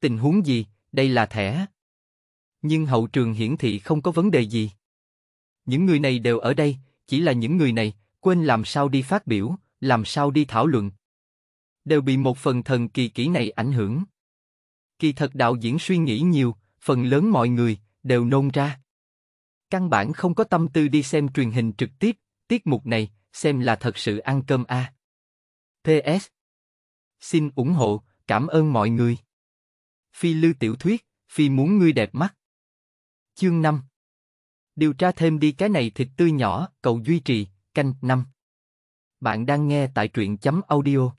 Tình huống gì, đây là thẻ. Nhưng hậu trường hiển thị không có vấn đề gì. Những người này đều ở đây, chỉ là những người này, quên làm sao đi phát biểu, làm sao đi thảo luận. Đều bị một phần thần kỳ kỹ này ảnh hưởng. Kỳ thật đạo diễn suy nghĩ nhiều, phần lớn mọi người đều nôn ra. Căn bản không có tâm tư đi xem truyền hình trực tiếp, tiết mục này xem là thật sự ăn cơm a. À. PS. Xin ủng hộ, cảm ơn mọi người. Phi lưu tiểu thuyết, phi muốn ngươi đẹp mắt. Chương 5. Điều tra thêm đi cái này thịt tươi nhỏ, cầu duy trì, canh 5. Bạn đang nghe tại truyện chấm audio.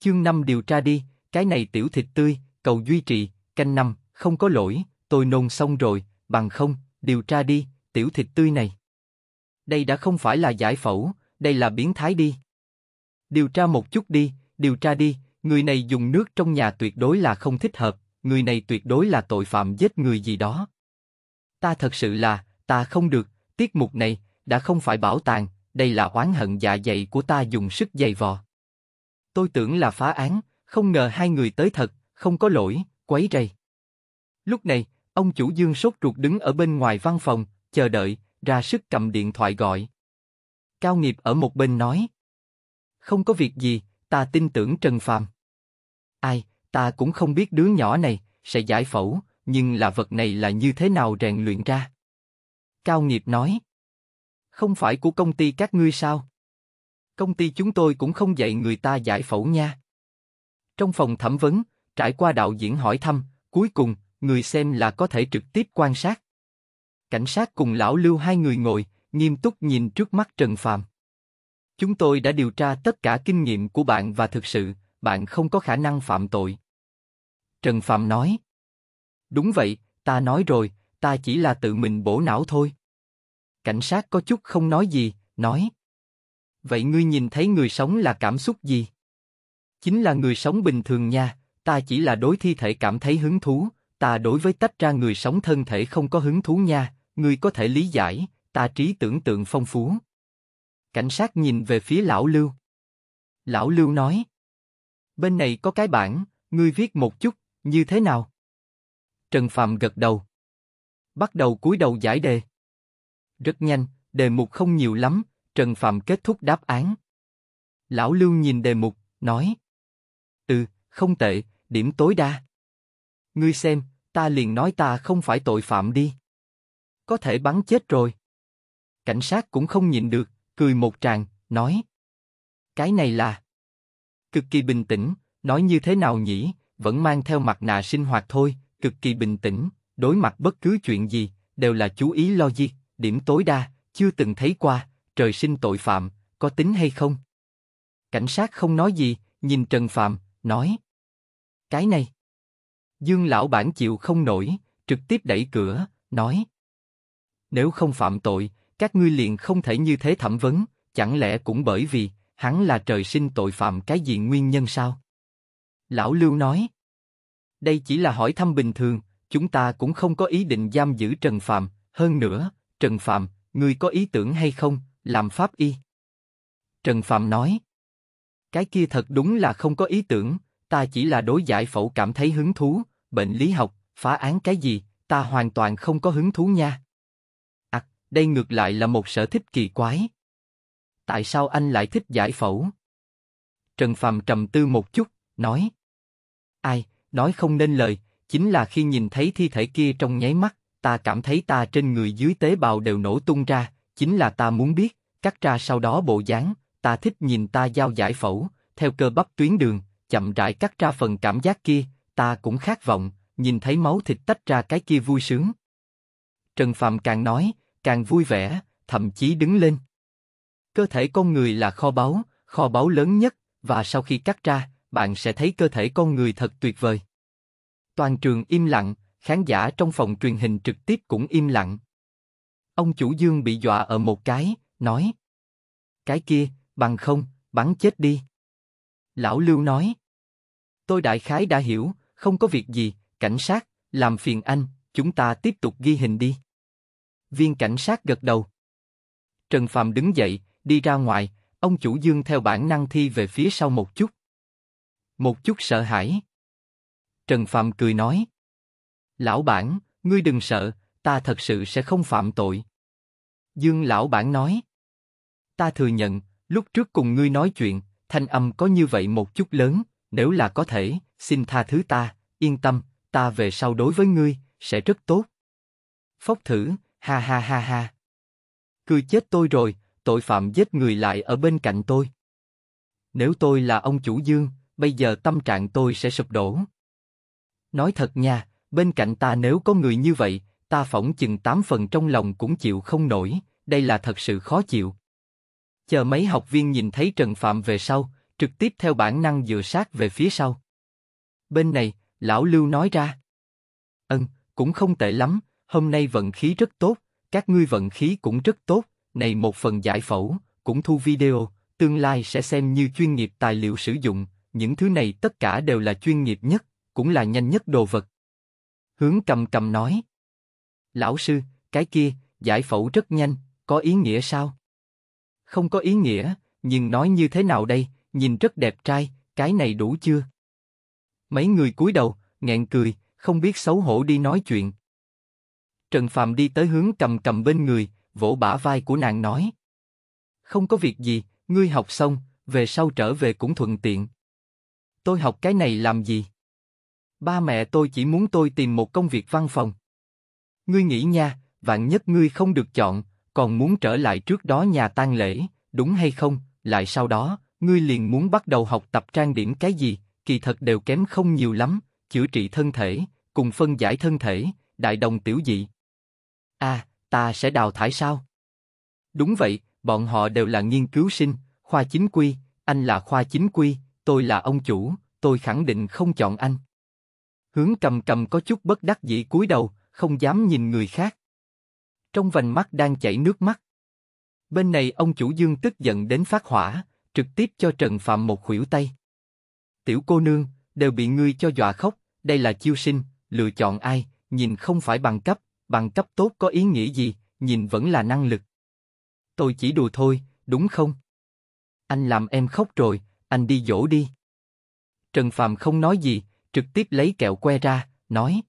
Chương 5 điều tra đi, cái này tiểu thịt tươi, cầu duy trì, canh 5, không có lỗi, tôi nôn xong rồi, bằng không, điều tra đi, tiểu thịt tươi này. Đây đã không phải là giải phẫu, đây là biến thái đi. Điều tra một chút đi, điều tra đi, người này dùng nước trong nhà tuyệt đối là không thích hợp, người này tuyệt đối là tội phạm giết người gì đó. Ta thật sự là, ta không được, tiết mục này, đã không phải bảo tàng, đây là oán hận dạ dày của ta dùng sức dày vò. Tôi tưởng là phá án, không ngờ hai người tới thật, không có lỗi, quấy rầy. Lúc này, ông chủ Dương sốt ruột đứng ở bên ngoài văn phòng, chờ đợi, ra sức cầm điện thoại gọi. Cao nghiệp ở một bên nói. Không có việc gì, ta tin tưởng Trần Phàm. Ai, ta cũng không biết đứa nhỏ này sẽ giải phẫu, nhưng là vật này là như thế nào rèn luyện ra. Cao nghiệp nói. Không phải của công ty các ngươi sao? Công ty chúng tôi cũng không dạy người ta giải phẫu nha. Trong phòng thẩm vấn, trải qua đạo diễn hỏi thăm, cuối cùng, người xem là có thể trực tiếp quan sát. Cảnh sát cùng lão lưu hai người ngồi, nghiêm túc nhìn trước mắt Trần Phạm. Chúng tôi đã điều tra tất cả kinh nghiệm của bạn và thực sự, bạn không có khả năng phạm tội. Trần Phạm nói. Đúng vậy, ta nói rồi, ta chỉ là tự mình bổ não thôi. Cảnh sát có chút không nói gì, nói. Vậy ngươi nhìn thấy người sống là cảm xúc gì? Chính là người sống bình thường nha, ta chỉ là đối thi thể cảm thấy hứng thú, ta đối với tách ra người sống thân thể không có hứng thú nha, ngươi có thể lý giải, ta trí tưởng tượng phong phú. Cảnh sát nhìn về phía lão Lưu. Lão Lưu nói. Bên này có cái bản, ngươi viết một chút, như thế nào? Trần Phạm gật đầu. Bắt đầu cúi đầu giải đề. Rất nhanh, đề mục không nhiều lắm, Trần Phạm kết thúc đáp án. Lão Lưu nhìn đề mục, nói. Ừ, không tệ, điểm tối đa. Ngươi xem, ta liền nói ta không phải tội phạm đi. Có thể bắn chết rồi. Cảnh sát cũng không nhịn được, cười một tràng, nói. Cái này là... Cực kỳ bình tĩnh, nói như thế nào nhỉ, vẫn mang theo mặt nạ sinh hoạt thôi, cực kỳ bình tĩnh, đối mặt bất cứ chuyện gì, đều là chú ý logic, điểm tối đa, chưa từng thấy qua, trời sinh tội phạm, có tính hay không? Cảnh sát không nói gì, nhìn Trần Phạm, nói. Cái này. Dương lão bản chịu không nổi, trực tiếp đẩy cửa, nói. Nếu không phạm tội, các ngươi liền không thể như thế thẩm vấn, chẳng lẽ cũng bởi vì, hắn là trời sinh tội phạm cái gì nguyên nhân sao? Lão Lưu nói. Đây chỉ là hỏi thăm bình thường, chúng ta cũng không có ý định giam giữ Trần Phạm, hơn nữa, Trần Phạm, ngươi có ý tưởng hay không, làm pháp y? Trần Phạm nói, cái kia thật đúng là không có ý tưởng, ta chỉ là đối giải phẫu cảm thấy hứng thú, bệnh lý học, phá án cái gì, ta hoàn toàn không có hứng thú nha. À, đây ngược lại là một sở thích kỳ quái. Tại sao anh lại thích giải phẫu? Trần Phạm trầm tư một chút, nói. Ai, nói không nên lời, chính là khi nhìn thấy thi thể kia trong nháy mắt, ta cảm thấy ta trên người dưới tế bào đều nổ tung ra, chính là ta muốn biết, cắt ra sau đó bộ dáng, ta thích nhìn ta giao giải phẫu, theo cơ bắp tuyến đường, chậm rãi cắt ra phần cảm giác kia, ta cũng khát vọng, nhìn thấy máu thịt tách ra cái kia vui sướng. Trần Phạm càng nói, càng vui vẻ, thậm chí đứng lên. Cơ thể con người là kho báu, kho báu lớn nhất, và sau khi cắt ra, bạn sẽ thấy cơ thể con người thật tuyệt vời. Toàn trường im lặng, Khán giả trong phòng truyền hình trực tiếp cũng im lặng. Ông chủ Dương bị dọa ở một cái, nói. Cái kia, bằng không, bắn chết đi. Lão Lưu nói. Tôi đại khái đã hiểu, không có việc gì, cảnh sát, làm phiền anh, chúng ta tiếp tục ghi hình đi. Viên cảnh sát gật đầu. Trần Phạm đứng dậy, đi ra ngoài, ông chủ Dương theo bản năng thi về phía sau một chút. Một chút sợ hãi. Trần Phạm cười nói. Lão bản, ngươi đừng sợ, ta thật sự sẽ không phạm tội. Dương lão bản nói. Ta thừa nhận, lúc trước cùng ngươi nói chuyện, thanh âm có như vậy một chút lớn, nếu là có thể, xin tha thứ ta, yên tâm, ta về sau đối với ngươi, sẽ rất tốt. Phốc thử, ha ha ha ha. Cười chết tôi rồi, tội phạm giết người lại ở bên cạnh tôi. Nếu tôi là ông chủ Dương, bây giờ tâm trạng tôi sẽ sụp đổ. Nói thật nha, bên cạnh ta nếu có người như vậy, ta phỏng chừng tám phần trong lòng cũng chịu không nổi, đây là thật sự khó chịu. Chờ mấy học viên nhìn thấy Trần Phạm về sau, trực tiếp theo bản năng dựa sát về phía sau. Bên này, lão Lưu nói ra. Ừm, cũng không tệ lắm, hôm nay vận khí rất tốt, các ngươi vận khí cũng rất tốt, này một phần giải phẫu, cũng thu video, tương lai sẽ xem như chuyên nghiệp tài liệu sử dụng, những thứ này tất cả đều là chuyên nghiệp nhất, cũng là nhanh nhất đồ vật. Hướng cầm cầm nói. Lão sư, cái kia, giải phẫu rất nhanh, có ý nghĩa sao? Không có ý nghĩa, nhưng nói như thế nào đây, nhìn rất đẹp trai, cái này đủ chưa? Mấy người cúi đầu, nghẹn cười, không biết xấu hổ đi nói chuyện. Trần Phạm đi tới hướng cầm cầm bên người, vỗ bả vai của nàng nói. Không có việc gì, ngươi học xong, về sau trở về cũng thuận tiện. Tôi học cái này làm gì? Ba mẹ tôi chỉ muốn tôi tìm một công việc văn phòng. Ngươi nghĩ nha, vạn nhất ngươi không được chọn, còn muốn trở lại trước đó nhà tang lễ, đúng hay không? Lại sau đó, ngươi liền muốn bắt đầu học tập trang điểm cái gì, kỳ thật đều kém không nhiều lắm, chữa trị thân thể, cùng phân giải thân thể, đại đồng tiểu dị. À, ta sẽ đào thải sao? Đúng vậy, bọn họ đều là nghiên cứu sinh, khoa chính quy, anh là khoa chính quy, tôi là ông chủ, tôi khẳng định không chọn anh. Hướng cầm cầm có chút bất đắc dĩ cúi đầu, không dám nhìn người khác. Trong vành mắt đang chảy nước mắt. Bên này ông chủ dương tức giận đến phát hỏa, trực tiếp cho Trần Phạm một khuỷu tay. Tiểu cô nương, đều bị ngươi cho dọa khóc, đây là chiêu sinh, lựa chọn ai, nhìn không phải bằng cấp, bằng cấp tốt có ý nghĩa gì, nhìn vẫn là năng lực. Tôi chỉ đùa thôi, đúng không? Anh làm em khóc rồi, anh đi dỗ đi. Trần Phạm không nói gì, trực tiếp lấy kẹo que ra, nói.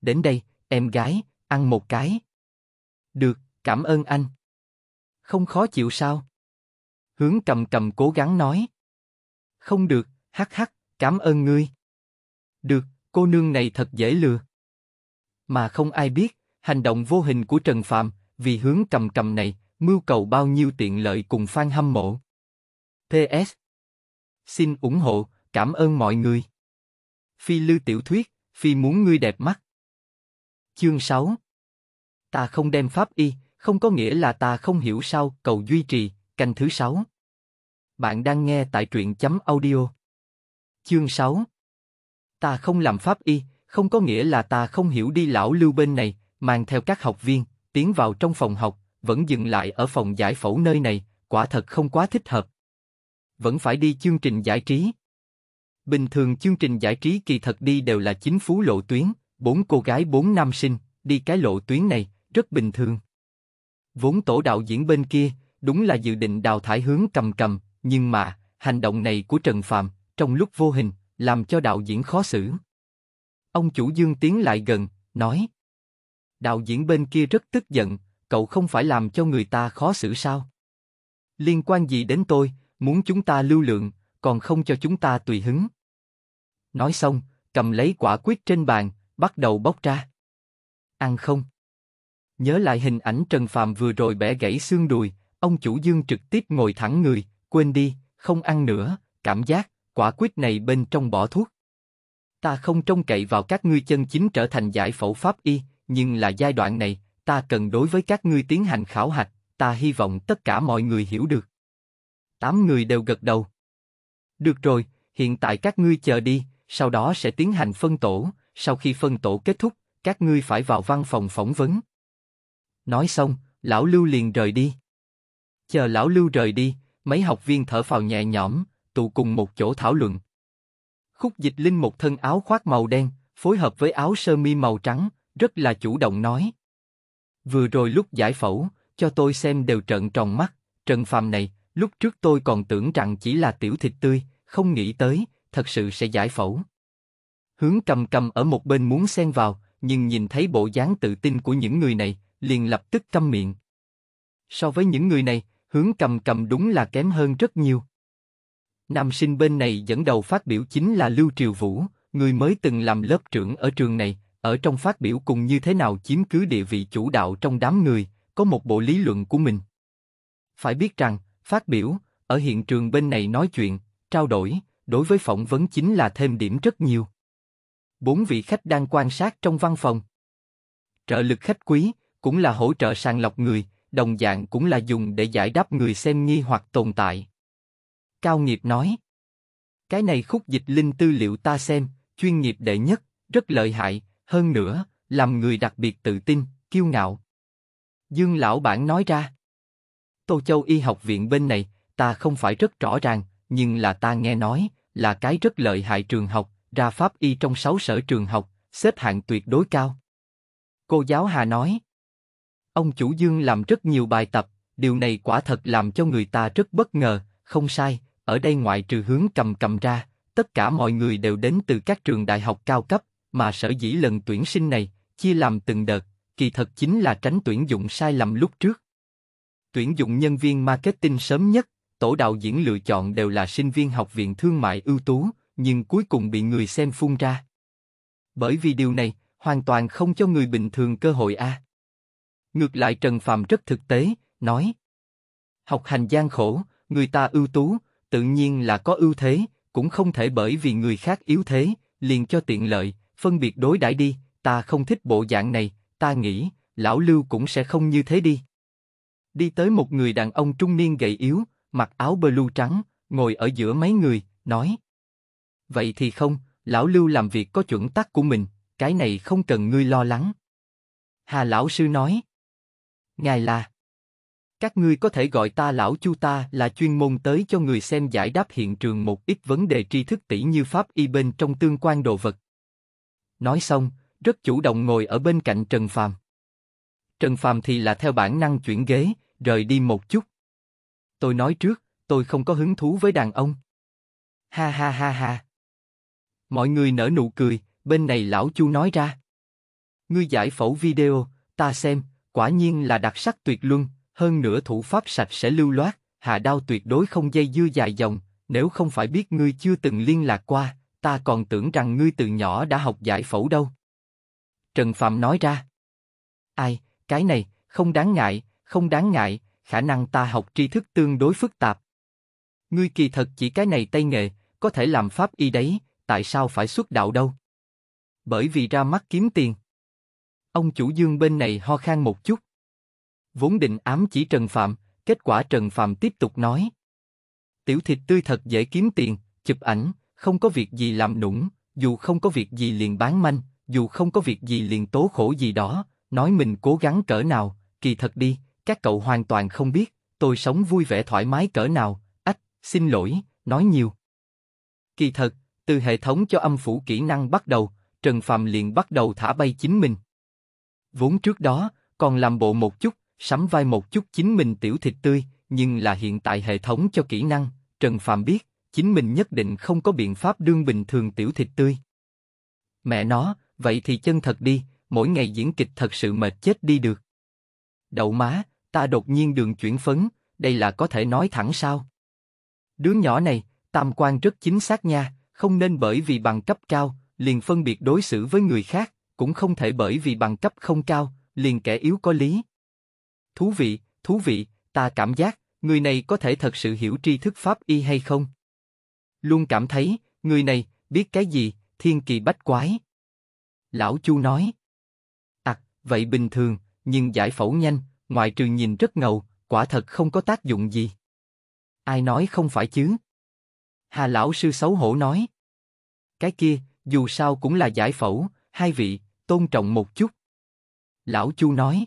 Đến đây, em gái, ăn một cái. Được, cảm ơn anh. Không khó chịu sao? Hướng cầm cầm cố gắng nói. Không được, hắc hắc, cảm ơn ngươi. Được, cô nương này thật dễ lừa. Mà không ai biết, hành động vô hình của Trần Phạm, vì hướng cầm cầm này, mưu cầu bao nhiêu tiện lợi cùng fan hâm mộ. PS. Xin ủng hộ, cảm ơn mọi người. Phi lư tiểu thuyết, Phi muốn ngươi đẹp mắt. Chương 6 Ta không đem pháp y, không có nghĩa là ta không hiểu sao cầu duy trì, canh thứ 6. Bạn đang nghe tại truyện chấm audio. Chương 6 Ta không làm pháp y, không có nghĩa là ta không hiểu đi lão lưu bên này, mang theo các học viên, tiến vào trong phòng học, vẫn dừng lại ở phòng giải phẫu nơi này, quả thật không quá thích hợp. Vẫn phải đi chương trình giải trí. Bình thường chương trình giải trí kỳ thật đi đều là chính phú lộ tuyến, bốn cô gái bốn nam sinh, đi cái lộ tuyến này, rất bình thường. Vốn tổ đạo diễn bên kia, đúng là dự định đào thải hướng cầm cầm, nhưng mà, hành động này của Trần Phạm, trong lúc vô hình, làm cho đạo diễn khó xử. Ông chủ Dương tiến lại gần, nói. Đạo diễn bên kia rất tức giận, cậu không phải làm cho người ta khó xử sao? Liên quan gì đến tôi, muốn chúng ta lưu lượng, còn không cho chúng ta tùy hứng. Nói xong, cầm lấy quả quyết trên bàn, bắt đầu bóc ra. Ăn không? Nhớ lại hình ảnh Trần phạm vừa rồi bẻ gãy xương đùi, ông chủ Dương trực tiếp ngồi thẳng người, quên đi, không ăn nữa, cảm giác, quả quyết này bên trong bỏ thuốc. Ta không trông cậy vào các ngươi chân chính trở thành giải phẫu pháp y, nhưng là giai đoạn này, ta cần đối với các ngươi tiến hành khảo hạch, ta hy vọng tất cả mọi người hiểu được. Tám người đều gật đầu. Được rồi, hiện tại các ngươi chờ đi, sau đó sẽ tiến hành phân tổ, sau khi phân tổ kết thúc, các ngươi phải vào văn phòng phỏng vấn. Nói xong, lão Lưu liền rời đi. Chờ lão Lưu rời đi, mấy học viên thở phào nhẹ nhõm, tụ cùng một chỗ thảo luận. Khúc Dịch Linh một thân áo khoác màu đen, phối hợp với áo sơ mi màu trắng, rất là chủ động nói. Vừa rồi lúc giải phẫu, cho tôi xem đều trợn tròn mắt, trận Phàm này, lúc trước tôi còn tưởng rằng chỉ là tiểu thịt tươi, không nghĩ tới, thật sự sẽ giải phẫu. Hướng cầm cầm ở một bên muốn xen vào, nhưng nhìn thấy bộ dáng tự tin của những người này, liền lập tức câm miệng. So với những người này, hướng cầm cầm đúng là kém hơn rất nhiều. Nam sinh bên này dẫn đầu phát biểu chính là Lưu Triều Vũ, người mới từng làm lớp trưởng ở trường này, ở trong phát biểu cùng như thế nào chiếm cứ địa vị chủ đạo trong đám người, có một bộ lý luận của mình. Phải biết rằng, phát biểu, ở hiện trường bên này nói chuyện, trao đổi, đối với phỏng vấn chính là thêm điểm rất nhiều. Bốn vị khách đang quan sát trong văn phòng. Trợ lực khách quý cũng là hỗ trợ sàng lọc người, đồng dạng cũng là dùng để giải đáp người xem nghi hoặc tồn tại. Cao nghiệp nói, cái này khúc dịch linh tư liệu ta xem, chuyên nghiệp đệ nhất, rất lợi hại, hơn nữa, làm người đặc biệt tự tin, kiêu ngạo. Dương lão bản nói ra, Tô Châu Y học viện bên này, ta không phải rất rõ ràng, nhưng là ta nghe nói, là cái rất lợi hại trường học, ra pháp y trong 6 sở trường học, xếp hạng tuyệt đối cao. Cô giáo Hà nói. Ông chủ Dương làm rất nhiều bài tập, điều này quả thật làm cho người ta rất bất ngờ, không sai, ở đây ngoại trừ hướng cầm cầm ra, tất cả mọi người đều đến từ các trường đại học cao cấp, mà sở dĩ lần tuyển sinh này, chia làm từng đợt, kỳ thật chính là tránh tuyển dụng sai lầm lúc trước. Tuyển dụng nhân viên marketing sớm nhất, tổ đạo diễn lựa chọn đều là sinh viên học viện thương mại ưu tú, nhưng cuối cùng bị người xem phun ra. Bởi vì điều này, hoàn toàn không cho người bình thường cơ hội a. Ngược lại Trần Phạm rất thực tế, nói: "Học hành gian khổ, người ta ưu tú, tự nhiên là có ưu thế, cũng không thể bởi vì người khác yếu thế, liền cho tiện lợi, phân biệt đối đãi đi, ta không thích bộ dạng này, ta nghĩ, lão Lưu cũng sẽ không như thế đi." Đi tới một người đàn ông trung niên gầy yếu, mặc áo blue trắng, ngồi ở giữa mấy người, nói. Vậy thì không, lão Lưu làm việc có chuẩn tắc của mình, cái này không cần ngươi lo lắng. Hà lão sư nói. Ngài là... Các ngươi có thể gọi ta lão chu ta là chuyên môn tới cho người xem giải đáp hiện trường một ít vấn đề tri thức tỷ như pháp y bên trong tương quan đồ vật. Nói xong, rất chủ động ngồi ở bên cạnh Trần Phàm. Trần Phàm thì là theo bản năng chuyển ghế, rời đi một chút. Tôi nói trước, tôi không có hứng thú với đàn ông. Ha ha ha ha. Mọi người nở nụ cười, bên này lão chu nói ra. Ngươi giải phẫu video, ta xem, quả nhiên là đặc sắc tuyệt luân, hơn nữa thủ pháp sạch sẽ lưu loát, hạ đao tuyệt đối không dây dưa dài dòng, nếu không phải biết ngươi chưa từng liên lạc qua, ta còn tưởng rằng ngươi từ nhỏ đã học giải phẫu đâu. Trần Phạm nói ra. Ai, cái này, không đáng ngại, không đáng ngại, khả năng ta học tri thức tương đối phức tạp. Ngươi kỳ thật chỉ cái này tay nghề, có thể làm pháp y đấy, tại sao phải xuất đạo đâu? Bởi vì ra mắt kiếm tiền. Ông chủ dương bên này ho khan một chút. Vốn định ám chỉ Trần Phạm, kết quả Trần Phạm tiếp tục nói. Tiểu thịt tươi thật dễ kiếm tiền, chụp ảnh, không có việc gì làm nũng, dù không có việc gì liền bán manh, dù không có việc gì liền tố khổ gì đó, nói mình cố gắng cỡ nào, kỳ thật đi, các cậu hoàn toàn không biết, tôi sống vui vẻ thoải mái cỡ nào, ách, xin lỗi, nói nhiều. Kỳ thật, từ hệ thống cho âm phủ kỹ năng bắt đầu, Trần Phạm liền bắt đầu thả bay chính mình. Vốn trước đó, còn làm bộ một chút, sắm vai một chút chính mình tiểu thịt tươi, nhưng là hiện tại hệ thống cho kỹ năng, Trần Phạm biết, chính mình nhất định không có biện pháp đương bình thường tiểu thịt tươi. Mẹ nó, vậy thì chân thật đi, mỗi ngày diễn kịch thật sự mệt chết đi được. Đậu má, Ta đột nhiên đường chuyển phấn, đây là có thể nói thẳng sao? Đứa nhỏ này, tam quan rất chính xác nha, không nên bởi vì bằng cấp cao, liền phân biệt đối xử với người khác, cũng không thể bởi vì bằng cấp không cao, liền kẻ yếu có lý. Thú vị, thú vị, ta cảm giác, người này có thể thật sự hiểu tri thức pháp y hay không? Luôn cảm thấy, người này, biết cái gì, thiên kỳ bách quái. Lão Chu nói. À, vậy bình thường, nhưng giải phẫu nhanh, ngoại trừ nhìn rất ngầu, quả thật không có tác dụng gì. Ai nói không phải chứ? Hà lão sư xấu hổ nói. Cái kia, dù sao cũng là giải phẫu, hai vị, tôn trọng một chút. Lão Chu nói.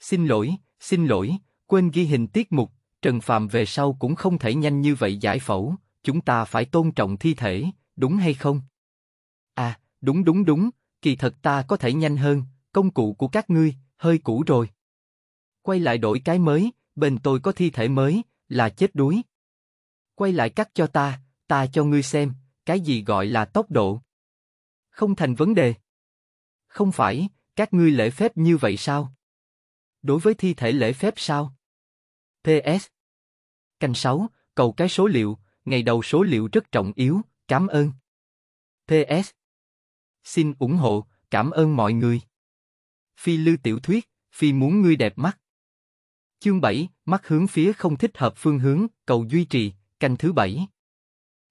Xin lỗi, xin lỗi, quên ghi hình tiết mục, Trần Phạm về sau cũng không thể nhanh như vậy giải phẫu, chúng ta phải tôn trọng thi thể, đúng hay không? À, đúng đúng đúng, kỳ thật ta có thể nhanh hơn, công cụ của các ngươi, hơi cũ rồi. Quay lại đổi cái mới, bên tôi có thi thể mới, là chết đuối. Quay lại cắt cho ta, ta cho ngươi xem, cái gì gọi là tốc độ. Không thành vấn đề. Không phải, các ngươi lễ phép như vậy sao? Đối với thi thể lễ phép sao? PS Canh 6, cầu cái số liệu, ngày đầu số liệu rất trọng yếu, cảm ơn. PS Xin ủng hộ, cảm ơn mọi người. Phi lưu tiểu thuyết, Phi muốn ngươi đẹp mắt. Chương 7, mắt hướng phía không thích hợp phương hướng, cầu duy trì, canh thứ 7.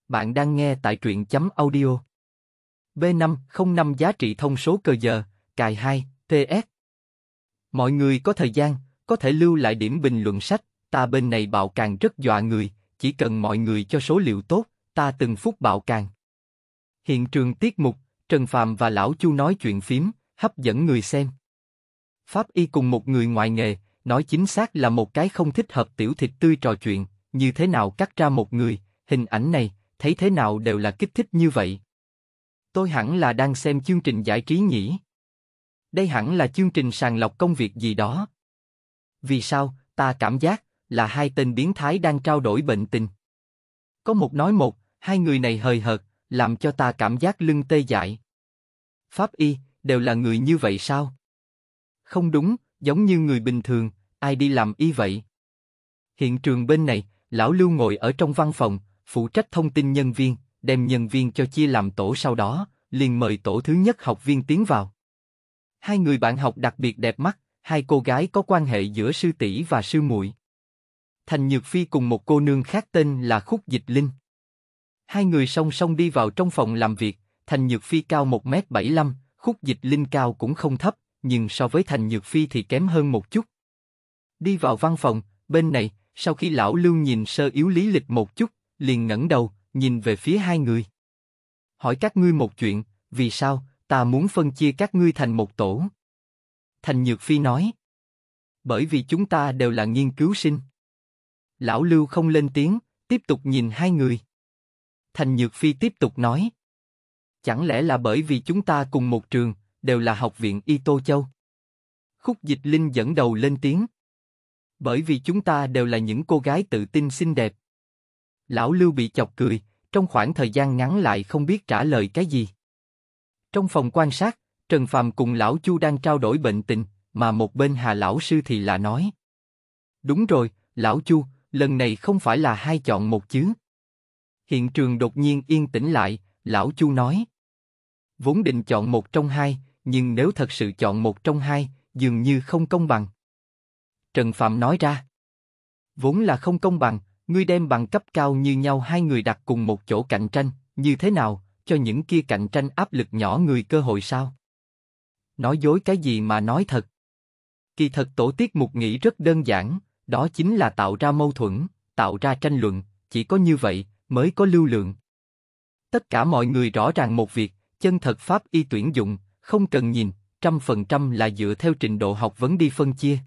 Bạn đang nghe tại truyện chấm audio. B5, 05 giá trị thông số cơ giờ, cài 2, TS. Mọi người có thời gian, có thể lưu lại điểm bình luận sách, ta bên này bạo càng rất dọa người, chỉ cần mọi người cho số liệu tốt, ta từng phút bạo càng. Hiện trường tiết mục, Trần Phàm và Lão Chu nói chuyện phím, hấp dẫn người xem. Pháp y cùng một người ngoài nghề, nói chính xác là một cái không thích hợp tiểu thịt tươi trò chuyện, như thế nào cắt ra một người, hình ảnh này, thấy thế nào đều là kích thích như vậy. Tôi hẳn là đang xem chương trình giải trí nhỉ? Đây hẳn là chương trình sàng lọc công việc gì đó. Vì sao, ta cảm giác, là hai tên biến thái đang trao đổi bệnh tình. Có một nói một, hai người này hời hợt, làm cho ta cảm giác lưng tê dại. Pháp y, đều là người như vậy sao? Không đúng, giống như người bình thường, ai đi làm y vậy? Hiện trường bên này, lão Lưu ngồi ở trong văn phòng, phụ trách thông tin nhân viên, đem nhân viên cho chia làm tổ sau đó, liền mời tổ thứ nhất học viên tiến vào. Hai người bạn học đặc biệt đẹp mắt, hai cô gái có quan hệ giữa sư tỷ và sư muội. Thành Nhược Phi cùng một cô nương khác tên là Khúc Dịch Linh. Hai người song song đi vào trong phòng làm việc, Thành Nhược Phi cao 1m75, Khúc Dịch Linh cao cũng không thấp, nhưng so với Thành Nhược Phi thì kém hơn một chút. Đi vào văn phòng, bên này, sau khi lão Lưu nhìn sơ yếu lý lịch một chút, liền ngẩng đầu, nhìn về phía hai người. Hỏi các ngươi một chuyện, vì sao, ta muốn phân chia các ngươi thành một tổ. Thành Nhược Phi nói. Bởi vì chúng ta đều là nghiên cứu sinh. Lão Lưu không lên tiếng, tiếp tục nhìn hai người. Thành Nhược Phi tiếp tục nói. Chẳng lẽ là bởi vì chúng ta cùng một trường, đều là học viện Y Tô Châu. Khúc Dịch Linh dẫn đầu lên tiếng. Bởi vì chúng ta đều là những cô gái tự tin xinh đẹp. Lão Lưu bị chọc cười, trong khoảng thời gian ngắn lại không biết trả lời cái gì. Trong phòng quan sát, Trần Phàm cùng Lão Chu đang trao đổi bệnh tình, mà một bên Hà Lão Sư thì là nói. Đúng rồi, Lão Chu, lần này không phải là hai chọn một chứ. Hiện trường đột nhiên yên tĩnh lại, Lão Chu nói. Vốn định chọn một trong hai, nhưng nếu thật sự chọn một trong hai, dường như không công bằng. Trần Phạm nói ra, vốn là không công bằng, ngươi đem bằng cấp cao như nhau hai người đặt cùng một chỗ cạnh tranh, như thế nào, cho những kia cạnh tranh áp lực nhỏ người cơ hội sao? Nói dối cái gì mà nói thật? Kỳ thật tổ tiết mục nghĩ rất đơn giản, đó chính là tạo ra mâu thuẫn, tạo ra tranh luận, chỉ có như vậy mới có lưu lượng. Tất cả mọi người rõ ràng một việc, chân thật pháp y tuyển dụng, không cần nhìn, trăm phần trăm là dựa theo trình độ học vấn đi phân chia.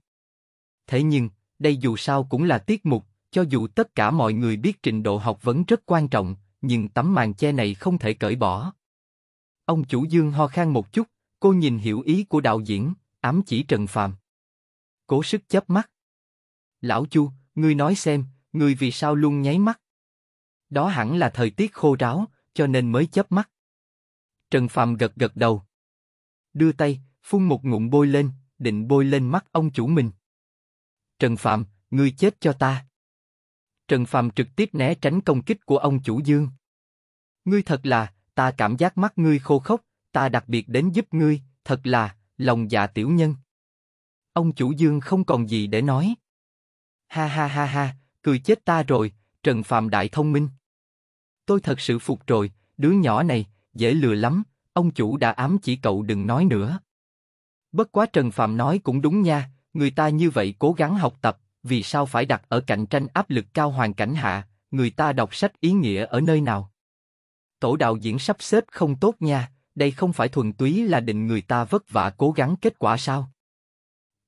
Thế nhưng, đây dù sao cũng là tiết mục, cho dù tất cả mọi người biết trình độ học vấn rất quan trọng, nhưng tấm màn che này không thể cởi bỏ. Ông chủ Dương ho khan một chút, cô nhìn hiểu ý của đạo diễn, ám chỉ Trần Phạm, Cố sức chớp mắt. Lão Chu, ngươi nói xem, ngươi vì sao luôn nháy mắt? Đó hẳn là thời tiết khô ráo, cho nên mới chớp mắt. Trần Phạm gật gật đầu đưa tay, phun một ngụm bôi lên, định bôi lên mắt ông chủ mình. Trần Phạm, ngươi chết cho ta. Trần Phạm trực tiếp né tránh công kích của ông chủ Dương. Ngươi thật là, ta cảm giác mắt ngươi khô khốc, ta đặc biệt đến giúp ngươi, thật là, lòng dạ tiểu nhân. Ông chủ Dương không còn gì để nói. Ha ha ha ha, cười chết ta rồi, Trần Phạm đại thông minh. Tôi thật sự phục rồi, đứa nhỏ này, dễ lừa lắm, ông chủ đã ám chỉ cậu đừng nói nữa. Bất quá Trần Phạm nói cũng đúng nha, người ta như vậy cố gắng học tập, vì sao phải đặt ở cạnh tranh áp lực cao hoàn cảnh hạ, người ta đọc sách ý nghĩa ở nơi nào? Tổ đạo diễn sắp xếp không tốt nha, đây không phải thuần túy là định người ta vất vả cố gắng kết quả sao?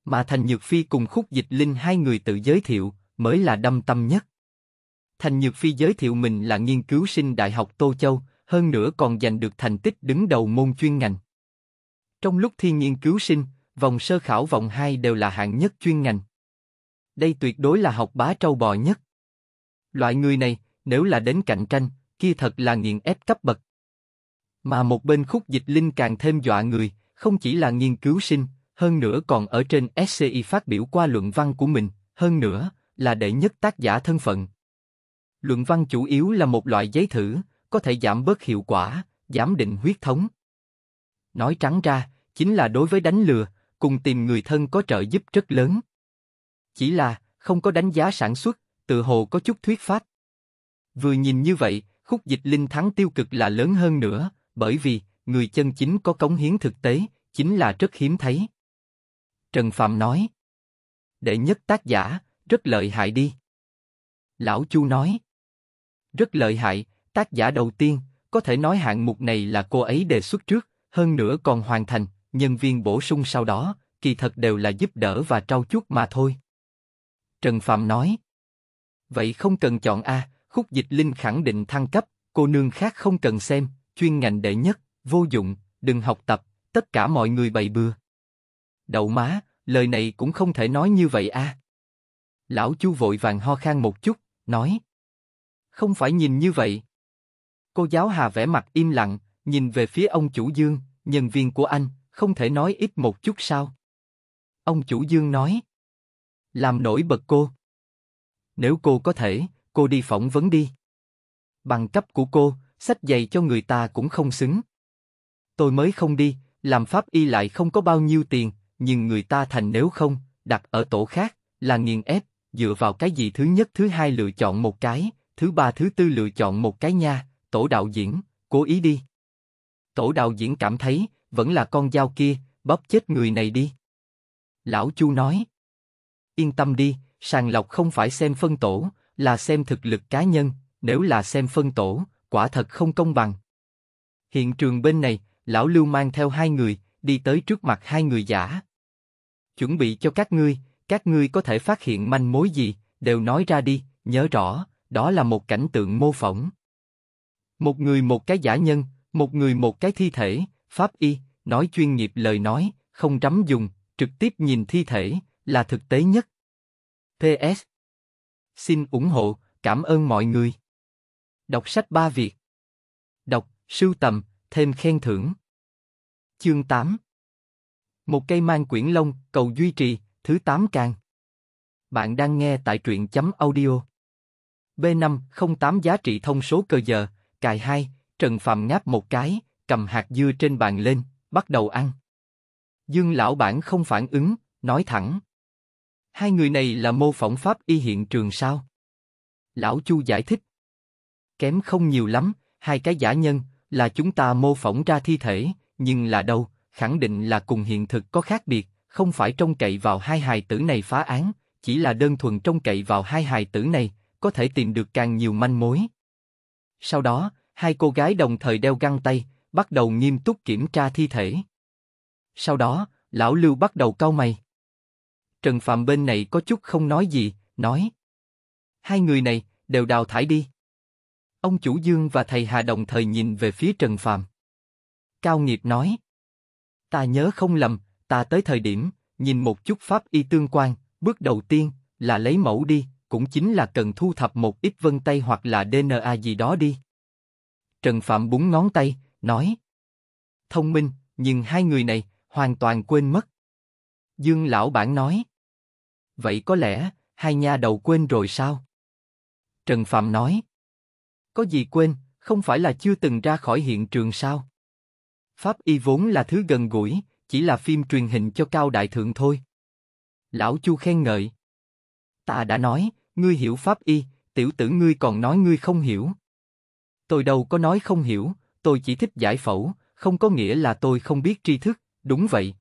Mà Thành Nhược Phi cùng Khúc Dịch Linh hai người tự giới thiệu, mới là đâm tâm nhất. Thành Nhược Phi giới thiệu mình là nghiên cứu sinh Đại học Tô Châu, hơn nữa còn giành được thành tích đứng đầu môn chuyên ngành. Trong lúc thi nghiên cứu sinh, vòng sơ khảo vòng 2 đều là hạng nhất chuyên ngành. Đây tuyệt đối là học bá trâu bò nhất. Loại người này, nếu là đến cạnh tranh, kia thật là nghiện ép cấp bậc. Mà một bên khúc dịch linh càng thêm dọa người, không chỉ là nghiên cứu sinh, hơn nữa còn ở trên SCI phát biểu qua luận văn của mình, hơn nữa là đệ nhất tác giả thân phận. Luận văn chủ yếu là một loại giấy thử, có thể giảm bớt hiệu quả, giảm định huyết thống. Nói trắng ra, chính là đối với đánh lừa, cùng tìm người thân có trợ giúp rất lớn. Chỉ là, không có đánh giá sản xuất, tự hồ có chút thuyết pháp. Vừa nhìn như vậy, khúc dịch linh thắng tiêu cực là lớn hơn nữa, bởi vì, người chân chính có cống hiến thực tế, chính là rất hiếm thấy. Trần Phạm nói. Đệ nhất tác giả, rất lợi hại đi. Lão Chu nói. Rất lợi hại, Tác giả đầu tiên, có thể nói hạng mục này là cô ấy đề xuất trước, hơn nữa còn hoàn thành, nhân viên bổ sung sau đó, kỳ thật đều là giúp đỡ và trau chuốt mà thôi. Trần Phạm nói. Vậy không cần chọn A, khúc dịch linh khẳng định thăng cấp, cô nương khác không cần xem, chuyên ngành đệ nhất, vô dụng, đừng học tập, tất cả mọi người bày bừa. Đậu má, lời này cũng không thể nói như vậy a. Lão chu vội vàng ho khan một chút, nói. Không phải nhìn như vậy. Cô giáo Hà vẽ mặt im lặng, nhìn về phía ông chủ Dương, nhân viên của anh, không thể nói ít một chút sao? Ông chủ Dương nói. Làm nổi bật cô. Nếu cô có thể, cô đi phỏng vấn đi. Bằng cấp của cô, sách dạy cho người ta cũng không xứng. Tôi mới không đi, làm pháp y lại không có bao nhiêu tiền, nhưng người ta thành nếu không, đặt ở tổ khác, là nghiền ép, dựa vào cái gì thứ nhất thứ hai lựa chọn một cái, thứ ba thứ tư lựa chọn một cái nha, tổ đạo diễn, cố ý đi. Tổ đạo diễn cảm thấy, vẫn là con dao kia, bóp chết người này đi. Lão Chu nói, yên tâm đi, sàng lọc không phải xem phân tổ, là xem thực lực cá nhân, nếu là xem phân tổ, quả thật không công bằng. Hiện trường bên này, lão Lưu mang theo hai người, đi tới trước mặt hai người giả. Chuẩn bị cho các ngươi, các ngươi có thể phát hiện manh mối gì, đều nói ra đi, nhớ rõ, đó là một cảnh tượng mô phỏng. Một người một cái giả nhân, một người một cái thi thể, pháp y, nói chuyên nghiệp lời nói, không trắm dùng, trực tiếp nhìn thi thể, là thực tế nhất. PS. Xin ủng hộ, cảm ơn mọi người. Đọc sách ba việc. Đọc, sưu tầm, thêm khen thưởng. Chương 8 Một cây mang quyển lông, cầu duy trì, thứ 8 càng. Bạn đang nghe tại truyện chấm audio. B508 giá trị thông số cơ giờ, cài hai, Trần Phạm ngáp một cái, cầm hạt dưa trên bàn lên, bắt đầu ăn. Dương lão bản không phản ứng, nói thẳng. Hai người này là mô phỏng pháp y hiện trường sao? Lão Chu giải thích. Kém không nhiều lắm, hai cái giả nhân là chúng ta mô phỏng ra thi thể, nhưng là đâu, khẳng định là cùng hiện thực có khác biệt, không phải trông cậy vào hai hài tử này phá án, chỉ là đơn thuần trông cậy vào hai hài tử này, có thể tìm được càng nhiều manh mối. Sau đó, hai cô gái đồng thời đeo găng tay, bắt đầu nghiêm túc kiểm tra thi thể. Sau đó, lão Lưu bắt đầu cau mày. Trần Phạm bên này có chút không nói gì, nói. Hai người này, đều đào thải đi. Ông chủ Dương và thầy Hà đồng thời nhìn về phía Trần Phạm. Cao Nghiệp nói. Ta nhớ không lầm, ta tới thời điểm, nhìn một chút pháp y tương quan, bước đầu tiên, là lấy mẫu đi, cũng chính là cần thu thập một ít vân tay hoặc là DNA gì đó đi. Trần Phạm búng ngón tay, nói. Thông minh, nhưng hai người này, hoàn toàn quên mất. Dương lão bản nói. Vậy có lẽ, hai nha đầu quên rồi sao? Trần Phạm nói. Có gì quên, không phải là chưa từng ra khỏi hiện trường sao? Pháp y vốn là thứ gần gũi, chỉ là phim truyền hình cho cao đại thượng thôi. Lão Chu khen ngợi. Ta đã nói, ngươi hiểu pháp y, tiểu tử ngươi còn nói ngươi không hiểu. Tôi đâu có nói không hiểu, tôi chỉ thích giải phẫu, không có nghĩa là tôi không biết tri thức, đúng vậy.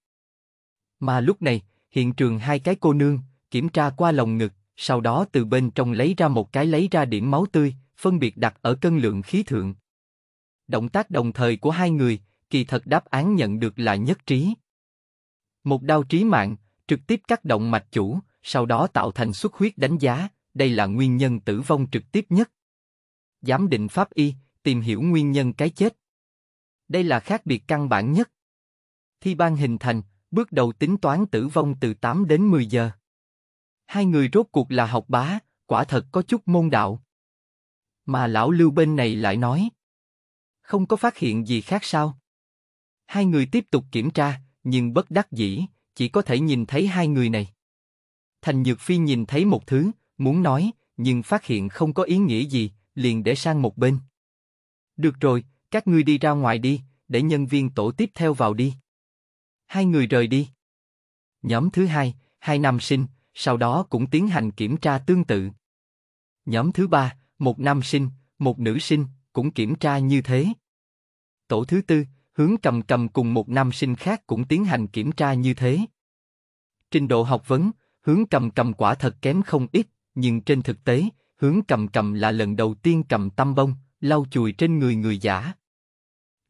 Mà lúc này, hiện trường hai cái cô nương, kiểm tra qua lồng ngực, sau đó từ bên trong lấy ra một cái lấy ra điểm máu tươi, phân biệt đặt ở cân lượng khí thượng. Động tác đồng thời của hai người, kỳ thật đáp án nhận được là nhất trí. Một đao trí mạng, trực tiếp cắt động mạch chủ, sau đó tạo thành xuất huyết đánh giá, đây là nguyên nhân tử vong trực tiếp nhất. Giám định pháp y, tìm hiểu nguyên nhân cái chết. Đây là khác biệt căn bản nhất. Thi ban hình thành, bước đầu tính toán tử vong từ 8 đến 10 giờ. Hai người rốt cuộc là học bá, quả thật có chút môn đạo. Mà lão lưu bên này lại nói. Không có phát hiện gì khác sao? Hai người tiếp tục kiểm tra, nhưng bất đắc dĩ, chỉ có thể nhìn thấy hai người này. Thành Nhược Phi nhìn thấy một thứ, muốn nói, nhưng phát hiện không có ý nghĩa gì, liền để sang một bên. Được rồi, các ngươi đi ra ngoài đi, để nhân viên tổ tiếp theo vào đi. Hai người rời đi. Nhóm thứ hai, hai nam sinh, sau đó cũng tiến hành kiểm tra tương tự. Nhóm thứ ba, một nam sinh, một nữ sinh, cũng kiểm tra như thế. Tổ thứ tư, hướng cầm cầm cùng một nam sinh khác cũng tiến hành kiểm tra như thế. Trình độ học vấn, hướng cầm cầm quả thật kém không ít, nhưng trên thực tế, hướng cầm cầm là lần đầu tiên cầm tăm bông, lau chùi trên người người giả.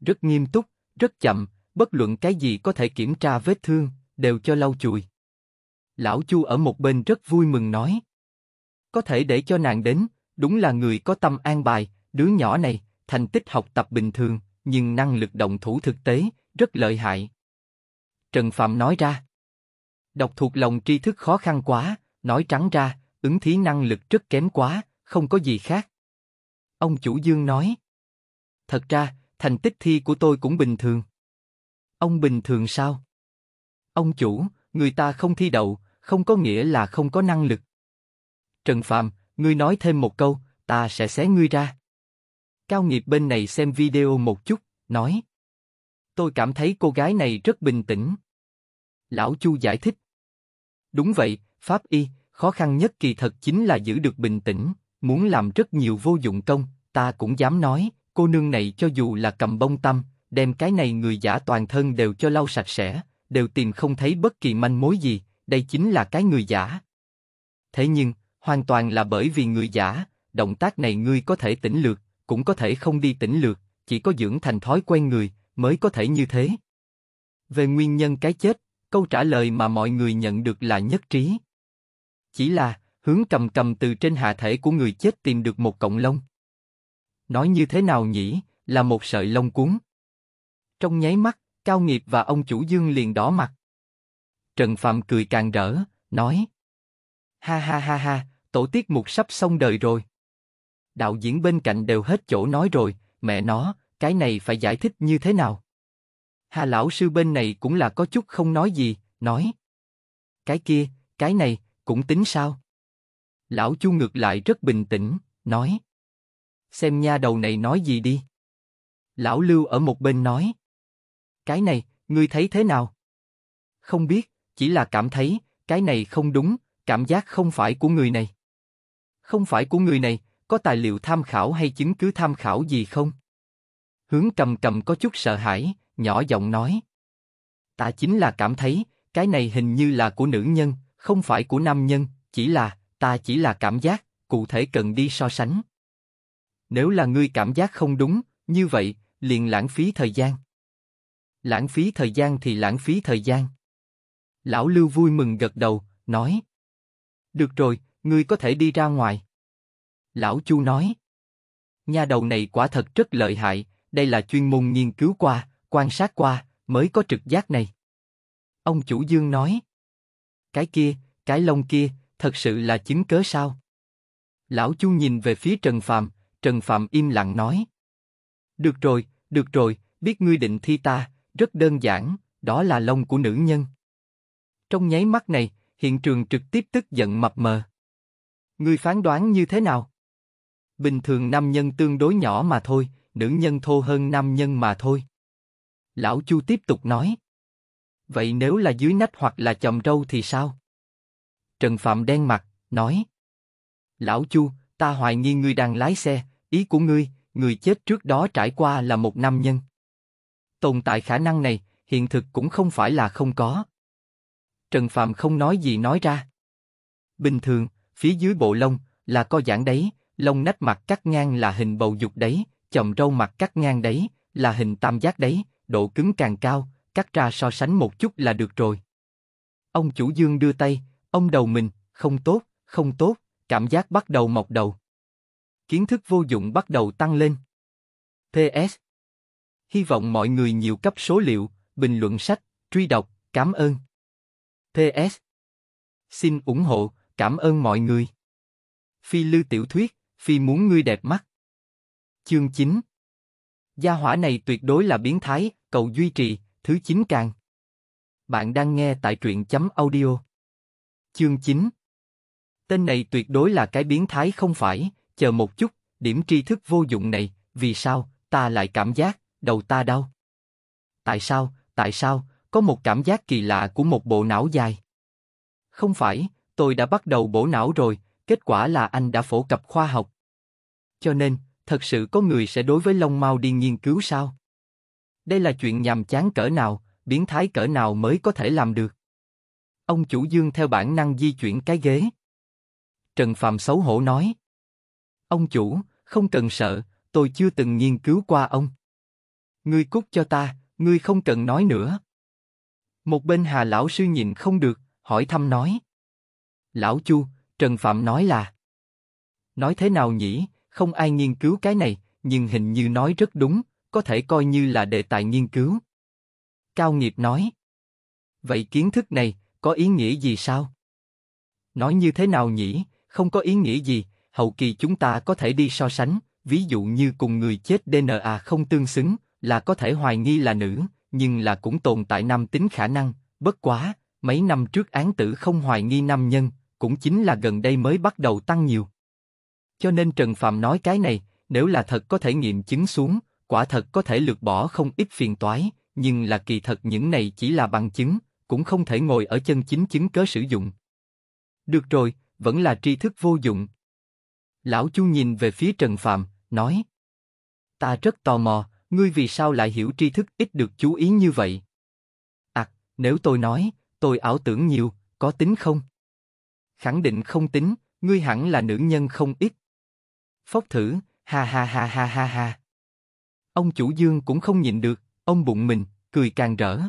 Rất nghiêm túc, rất chậm, bất luận cái gì có thể kiểm tra vết thương, đều cho lau chùi. Lão Chu ở một bên rất vui mừng nói. Có thể để cho nàng đến, đúng là người có tâm an bài, đứa nhỏ này, thành tích học tập bình thường, nhưng năng lực động thủ thực tế, rất lợi hại. Trần Phạm nói ra. Đọc thuộc lòng tri thức khó khăn quá, nói trắng ra, ứng thí năng lực rất kém quá, không có gì khác. Ông chủ Dương nói. Thật ra, thành tích thi của tôi cũng bình thường. Ông bình thường sao? Ông chủ, người ta không thi đậu, không có nghĩa là không có năng lực. Trần Phạm, ngươi nói thêm một câu, ta sẽ xé ngươi ra. Cao nghiệp bên này xem video một chút, nói. Tôi cảm thấy cô gái này rất bình tĩnh. Lão Chu giải thích. Đúng vậy, Pháp Y, Khó khăn nhất kỳ thật chính là giữ được bình tĩnh, muốn làm rất nhiều vô dụng công, ta cũng dám nói, cô nương này cho dù là cầm bông tâm, đem cái này người giả toàn thân đều cho lau sạch sẽ, đều tìm không thấy bất kỳ manh mối gì, đây chính là cái người giả. Thế nhưng, hoàn toàn là bởi vì người giả, động tác này ngươi có thể tỉnh lược, cũng có thể không đi tỉnh lược, chỉ có dưỡng thành thói quen người, mới có thể như thế. Về nguyên nhân cái chết, câu trả lời mà mọi người nhận được là nhất trí. Chỉ là, hướng trầm trầm từ trên hạ thể của người chết tìm được một cọng lông. Nói như thế nào nhỉ, là một sợi lông cuốn. Trong nháy mắt, Cao Nghiệp và ông chủ Dương liền đỏ mặt. Trần Phạm cười càng rỡ, nói. Ha ha ha ha, tổ tiết mục sắp xong đời rồi. Đạo diễn bên cạnh đều hết chỗ nói rồi, mẹ nó, cái này phải giải thích như thế nào? Hà lão sư bên này cũng là có chút không nói gì, nói. Cái kia, cái này, cũng tính sao? Lão Chu ngược lại rất bình tĩnh, nói. Xem nha đầu này nói gì đi. Lão Lưu ở một bên nói. Cái này, ngươi thấy thế nào? Không biết, chỉ là cảm thấy, cái này không đúng, cảm giác không phải của người này. Không phải của người này, có tài liệu tham khảo hay chứng cứ tham khảo gì không? Hướng cầm cầm có chút sợ hãi, nhỏ giọng nói. Ta chính là cảm thấy, cái này hình như là của nữ nhân, không phải của nam nhân, chỉ là, ta chỉ là cảm giác, cụ thể cần đi so sánh. Nếu là ngươi cảm giác không đúng, như vậy, liền lãng phí thời gian. Lãng phí thời gian thì lãng phí thời gian. Lão Lưu vui mừng gật đầu, nói. Được rồi, ngươi có thể đi ra ngoài. Lão Chu nói. Nhà đầu này quả thật rất lợi hại, đây là chuyên môn nghiên cứu qua, quan sát qua, mới có trực giác này. Ông chủ Dương nói cái kia, cái lông kia, thật sự là chứng cớ sao? Lão Chu nhìn về phía Trần Phạm, Trần Phạm im lặng nói. Được rồi, được rồi, biết ngươi định thi ta, rất đơn giản, đó là lông của nữ nhân. Trong nháy mắt này, hiện trường trực tiếp tức giận mập mờ. Ngươi phán đoán như thế nào? Bình thường nam nhân tương đối nhỏ mà thôi, nữ nhân thô hơn nam nhân mà thôi. Lão Chu tiếp tục nói. Vậy nếu là dưới nách hoặc là chòm râu thì sao? Trần Phạm đen mặt, nói. Lão Chu, ta hoài nghi ngươi đang lái xe, ý của ngươi, người chết trước đó trải qua là một nam nhân. Tồn tại khả năng này, hiện thực cũng không phải là không có. Trần Phạm không nói gì nói ra. Bình thường, phía dưới bộ lông là co giãn đấy, lông nách mặt cắt ngang là hình bầu dục đấy, chòm râu mặt cắt ngang đấy, là hình tam giác đấy, độ cứng càng cao, cắt ra so sánh một chút là được rồi. Ông chủ dương đưa tay, ông đầu mình, không tốt, không tốt, cảm giác bắt đầu mọc đầu. Kiến thức vô dụng bắt đầu tăng lên. PS. Hy vọng mọi người nhiều cấp số liệu, bình luận sách, truy đọc, cảm ơn. PS. Xin ủng hộ, cảm ơn mọi người. Phi Lư Tiểu Thuyết, Phi muốn ngươi đẹp mắt. Chương 9 Gia hỏa này tuyệt đối là biến thái, cầu duy trì, thứ 9 càng. Bạn đang nghe tại truyện chấm audio. Chương 9 Tên này tuyệt đối là cái biến thái không phải, chờ một chút, điểm tri thức vô dụng này, vì sao, ta lại cảm giác, đầu ta đau. Tại sao, tại sao, có một cảm giác kỳ lạ của một bộ não dài. Không phải, tôi đã bắt đầu bổ não rồi, kết quả là anh đã phổ cập khoa học. Cho nên, thật sự có người sẽ đối với lông mau đi nghiên cứu sao? Đây là chuyện nhàm chán cỡ nào, biến thái cỡ nào mới có thể làm được. Ông chủ Dương theo bản năng di chuyển cái ghế. Trần Phạm xấu hổ nói. Ông chủ, không cần sợ, tôi chưa từng nghiên cứu qua ông. Ngươi cút cho ta, ngươi không cần nói nữa. Một bên Hà Lão Sư nhìn không được, hỏi thăm nói. Lão Chu, Trần Phạm nói là. Nói thế nào nhỉ, không ai nghiên cứu cái này, nhưng hình như nói rất đúng, có thể coi như là đề tài nghiên cứu. Cao Nghiệp nói. Vậy kiến thức này có ý nghĩa gì sao? Nói như thế nào nhỉ, không có ý nghĩa gì, hậu kỳ chúng ta có thể đi so sánh, ví dụ như cùng người chết DNA không tương xứng, là có thể hoài nghi là nữ, nhưng là cũng tồn tại nam tính khả năng, bất quá, mấy năm trước án tử không hoài nghi nam nhân, cũng chính là gần đây mới bắt đầu tăng nhiều. Cho nên Trần Phạm nói cái này, nếu là thật có thể nghiệm chứng xuống, quả thật có thể lược bỏ không ít phiền toái, nhưng là kỳ thật những này chỉ là bằng chứng, cũng không thể ngồi ở chân chính chứng cớ sử dụng. Được rồi, vẫn là tri thức vô dụng. Lão Chu nhìn về phía Trần Phạm, nói: Ta rất tò mò, ngươi vì sao lại hiểu tri thức ít được chú ý như vậy? À, nếu tôi nói, tôi ảo tưởng nhiều, có tính không? Khẳng định không tính, ngươi hẳn là nữ nhân không ít. Phốc thử, ha ha ha ha ha ha. Ông chủ Dương cũng không nhịn được, ông bụng mình, cười càng rỡ.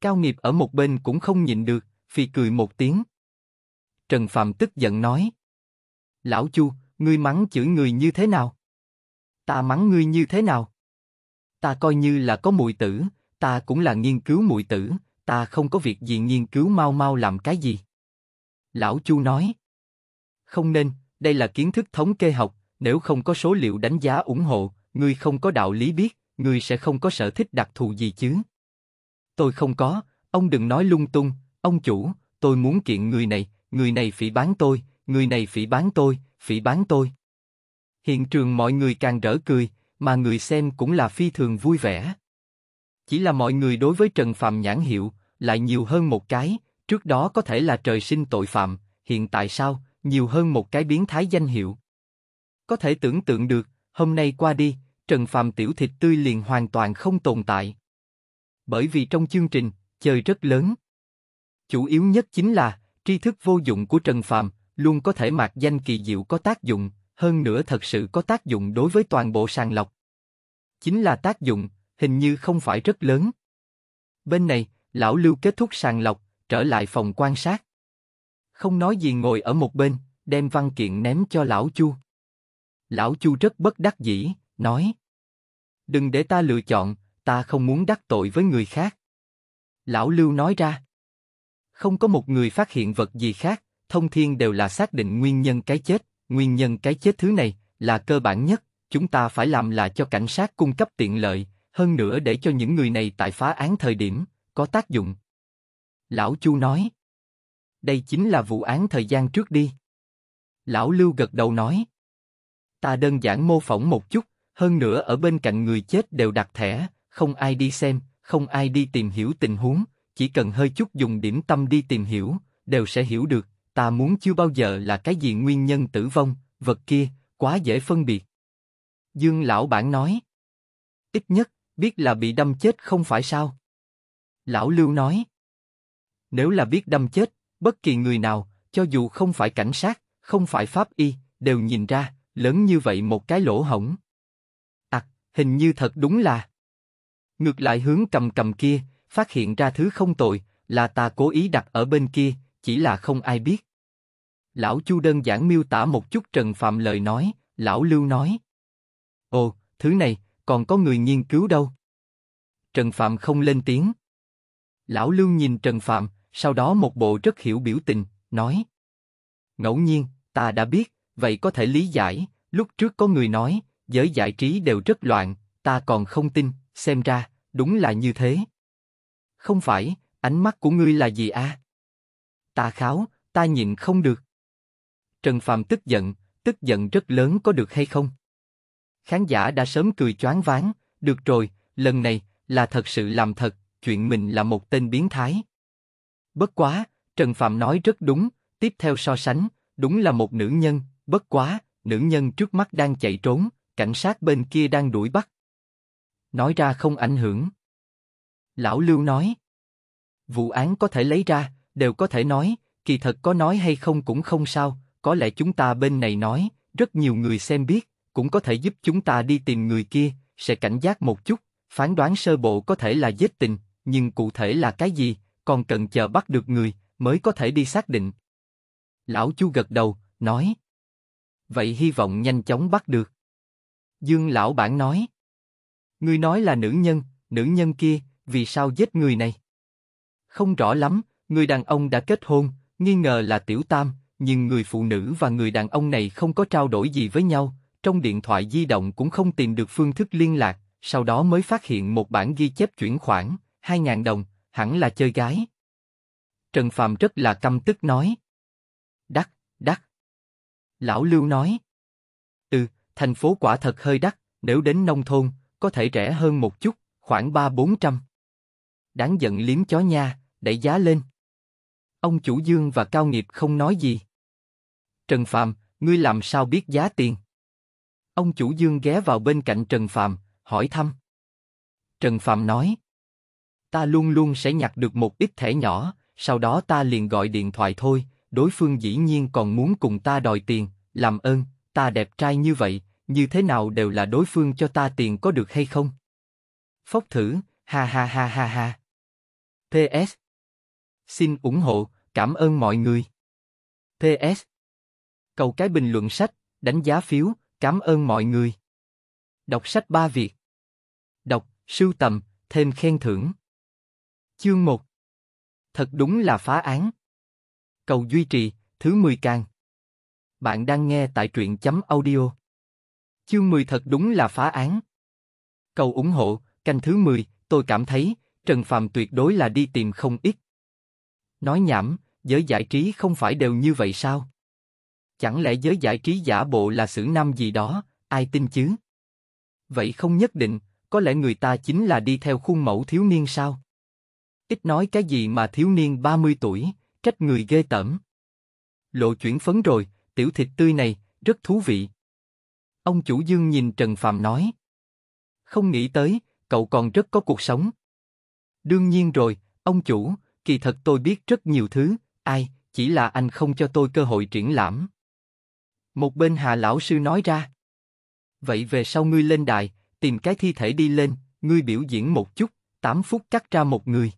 Cao nghiệp ở một bên cũng không nhịn được, phì cười một tiếng. Trần Phạm tức giận nói. Lão Chu, ngươi mắng chửi người như thế nào? Ta mắng ngươi như thế nào? Ta coi như là có mùi tử, ta cũng là nghiên cứu mùi tử, ta không có việc gì nghiên cứu mau mau làm cái gì. Lão Chu nói. Không nên, đây là kiến thức thống kê học, nếu không có số liệu đánh giá ủng hộ, ngươi không có đạo lý biết, ngươi sẽ không có sở thích đặc thù gì chứ. Tôi không có, ông đừng nói lung tung, ông chủ, tôi muốn kiện người này, người này phỉ bán tôi, người này phỉ bán tôi, phỉ bán tôi. Hiện trường mọi người càng rỡ cười, mà người xem cũng là phi thường vui vẻ. Chỉ là mọi người đối với Trần Phạm nhãn hiệu, lại nhiều hơn một cái, trước đó có thể là trời sinh tội phạm, hiện tại sao, nhiều hơn một cái biến thái danh hiệu. Có thể tưởng tượng được, Hôm nay qua đi, Trần Phạm tiểu thịt tươi liền hoàn toàn không tồn tại. Bởi vì trong chương trình, trời rất lớn. Chủ yếu nhất chính là, tri thức vô dụng của Trần Phạm luôn có thể mạc danh kỳ diệu có tác dụng, hơn nữa thật sự có tác dụng đối với toàn bộ sàng lọc. Chính là tác dụng, hình như không phải rất lớn. Bên này, lão Lưu kết thúc sàng lọc, trở lại phòng quan sát. Không nói gì ngồi ở một bên, đem văn kiện ném cho lão Chu. Lão Chu rất bất đắc dĩ, nói. Đừng để ta lựa chọn, ta không muốn đắc tội với người khác. Lão Lưu nói ra. Không có một người phát hiện vật gì khác, thông thiên đều là xác định nguyên nhân cái chết, nguyên nhân cái chết thứ này là cơ bản nhất, chúng ta phải làm là cho cảnh sát cung cấp tiện lợi, hơn nữa để cho những người này tại phá án thời điểm, có tác dụng. Lão Chu nói. Đây chính là vụ án thời gian trước đi. Lão Lưu gật đầu nói. Ta đơn giản mô phỏng một chút, hơn nữa ở bên cạnh người chết đều đặt thẻ, không ai đi xem, không ai đi tìm hiểu tình huống, chỉ cần hơi chút dùng điểm tâm đi tìm hiểu, đều sẽ hiểu được, ta muốn chưa bao giờ là cái gì nguyên nhân tử vong, vật kia, quá dễ phân biệt. Dương lão bản nói, ít nhất, biết là bị đâm chết không phải sao. Lão Lưu nói, nếu là biết đâm chết, bất kỳ người nào, cho dù không phải cảnh sát, không phải pháp y, đều nhìn ra, lớn như vậy một cái lỗ hổng. Tặc, à, hình như thật đúng là. Ngược lại hướng cầm cầm kia, phát hiện ra thứ không tội, là ta cố ý đặt ở bên kia, chỉ là không ai biết. Lão Chu đơn giản miêu tả một chút Trần Phạm lời nói, Lão Lưu nói. Ồ, thứ này, còn có người nghiên cứu đâu. Trần Phạm không lên tiếng. Lão Lưu nhìn Trần Phạm, sau đó một bộ rất hiểu biểu tình, nói. Ngẫu nhiên, ta đã biết, vậy có thể lý giải, lúc trước có người nói, giới giải trí đều rất loạn, ta còn không tin, xem ra, đúng là như thế. Không phải, ánh mắt của ngươi là gì a? À? Ta kháo, ta nhịn không được. Trần Phàm tức giận, tức giận rất lớn có được hay không? Khán giả đã sớm cười choáng váng, được rồi, lần này là thật sự làm thật, chuyện mình là một tên biến thái. Bất quá, Trần Phạm nói rất đúng, tiếp theo so sánh, đúng là một nữ nhân, Bất quá, nữ nhân trước mắt đang chạy trốn, cảnh sát bên kia đang đuổi bắt. Nói ra không ảnh hưởng. Lão Lưu nói. Vụ án có thể lấy ra, đều có thể nói, kỳ thật có nói hay không cũng không sao, có lẽ chúng ta bên này nói, rất nhiều người xem biết, cũng có thể giúp chúng ta đi tìm người kia, sẽ cảnh giác một chút, phán đoán sơ bộ có thể là giết tình, nhưng cụ thể là cái gì, còn cần chờ bắt được người, mới có thể đi xác định. Lão Chu gật đầu, nói vậy hy vọng nhanh chóng bắt được. Dương lão bản nói. Người nói là nữ nhân, nữ nhân kia, vì sao giết người này? Không rõ lắm, người đàn ông đã kết hôn, nghi ngờ là tiểu tam, nhưng người phụ nữ và người đàn ông này không có trao đổi gì với nhau, trong điện thoại di động cũng không tìm được phương thức liên lạc, sau đó mới phát hiện một bản ghi chép chuyển khoản, 2.000 đồng, hẳn là chơi gái. Trần Phạm rất là căm tức nói. Đắc, đắc. Lão Lưu nói. Ừ, thành phố quả thật hơi đắt, nếu đến nông thôn, có thể rẻ hơn một chút, khoảng ba bốn trăm. Đáng giận liếm chó nha, đẩy giá lên. Ông chủ Dương và Cao Nghiệp không nói gì. Trần Phạm, ngươi làm sao biết giá tiền? Ông chủ Dương ghé vào bên cạnh Trần Phạm, hỏi thăm. Trần Phạm nói, ta luôn luôn sẽ nhặt được một ít thẻ nhỏ, sau đó ta liền gọi điện thoại thôi, đối phương dĩ nhiên còn muốn cùng ta đòi tiền, làm ơn, ta đẹp trai như vậy, như thế nào đều là đối phương cho ta tiền có được hay không? Phốc thử, ha ha ha ha ha. PS. Xin ủng hộ, cảm ơn mọi người. PS. Cầu cái bình luận sách, đánh giá phiếu, cảm ơn mọi người. Đọc sách ba Việt. Đọc, sưu tầm, thêm khen thưởng. Chương 1. Thật đúng là phá án. Cầu duy trì, thứ 10 càng. Bạn đang nghe tại truyện chấm audio. Chương 10 thật đúng là phá án. Cầu ủng hộ, canh thứ 10, tôi cảm thấy, Trần phạm tuyệt đối là đi tìm không ít. Nói nhảm, giới giải trí không phải đều như vậy sao? Chẳng lẽ giới giải trí giả bộ là xử nam gì đó, ai tin chứ? Vậy không nhất định, có lẽ người ta chính là đi theo khuôn mẫu thiếu niên sao? Ít nói cái gì mà thiếu niên 30 tuổi chết người ghê tởm. Lộ chuyển phấn rồi, tiểu thịt tươi này, rất thú vị. Ông chủ Dương nhìn Trần Phạm nói. Không nghĩ tới, cậu còn rất có cuộc sống. Đương nhiên rồi, ông chủ, kỳ thật tôi biết rất nhiều thứ, ai, chỉ là anh không cho tôi cơ hội triển lãm. Một bên Hà Lão Sư nói ra. Vậy về sau ngươi lên đài, tìm cái thi thể đi lên, ngươi biểu diễn một chút, 8 phút cắt ra một người.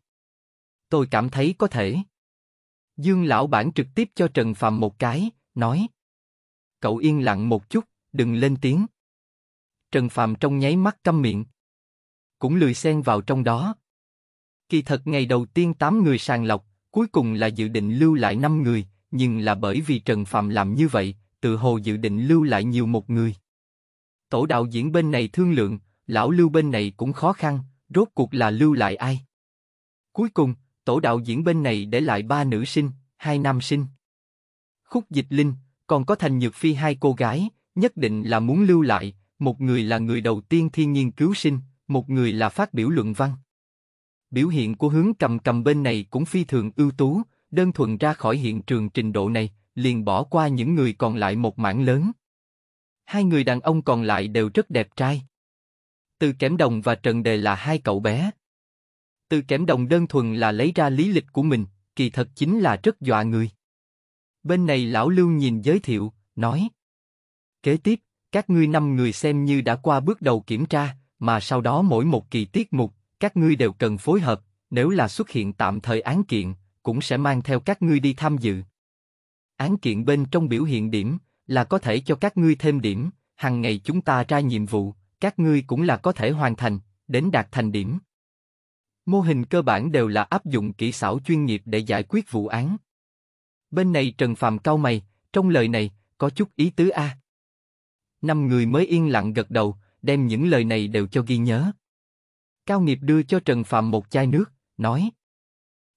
Tôi cảm thấy có thể. Dương lão bản trực tiếp cho Trần Phạm một cái, nói. Cậu yên lặng một chút, đừng lên tiếng. Trần Phạm trong nháy mắt câm miệng. Cũng lười xen vào trong đó. Kỳ thật ngày đầu tiên 8 người sàng lọc, cuối cùng là dự định lưu lại 5 người, nhưng là bởi vì Trần Phạm làm như vậy, tự hồ dự định lưu lại nhiều một người. Tổ đạo diễn bên này thương lượng, lão lưu bên này cũng khó khăn, rốt cuộc là lưu lại ai? Cuối cùng, tổ đạo diễn bên này để lại ba nữ sinh, hai nam sinh. Khúc Dịch Linh, còn có Thành Nhược Phi hai cô gái, nhất định là muốn lưu lại, một người là người đầu tiên thiên nhiên cứu sinh, một người là phát biểu luận văn. Biểu hiện của hướng cầm cầm bên này cũng phi thường ưu tú, đơn thuần ra khỏi hiện trường trình độ này, liền bỏ qua những người còn lại một mảng lớn. Hai người đàn ông còn lại đều rất đẹp trai. Từ kém Đồng và Trần Đề là hai cậu bé, từ kém đồng đơn thuần là lấy ra lý lịch của mình, kỳ thật chính là rất dọa người. Bên này lão Lưu nhìn giới thiệu, nói. Kế tiếp, các ngươi năm người xem như đã qua bước đầu kiểm tra, mà sau đó mỗi một kỳ tiết mục, các ngươi đều cần phối hợp, nếu là xuất hiện tạm thời án kiện, cũng sẽ mang theo các ngươi đi tham dự. Án kiện bên trong biểu hiện điểm là có thể cho các ngươi thêm điểm, hàng ngày chúng ta ra nhiệm vụ, các ngươi cũng là có thể hoàn thành, đến đạt thành điểm. Mô hình cơ bản đều là áp dụng kỹ xảo chuyên nghiệp để giải quyết vụ án. Bên này Trần Phạm cau mày, trong lời này có chút ý tứ a. Năm người mới yên lặng gật đầu, đem những lời này đều cho ghi nhớ. Cao Nghiệp đưa cho Trần Phạm một chai nước, nói: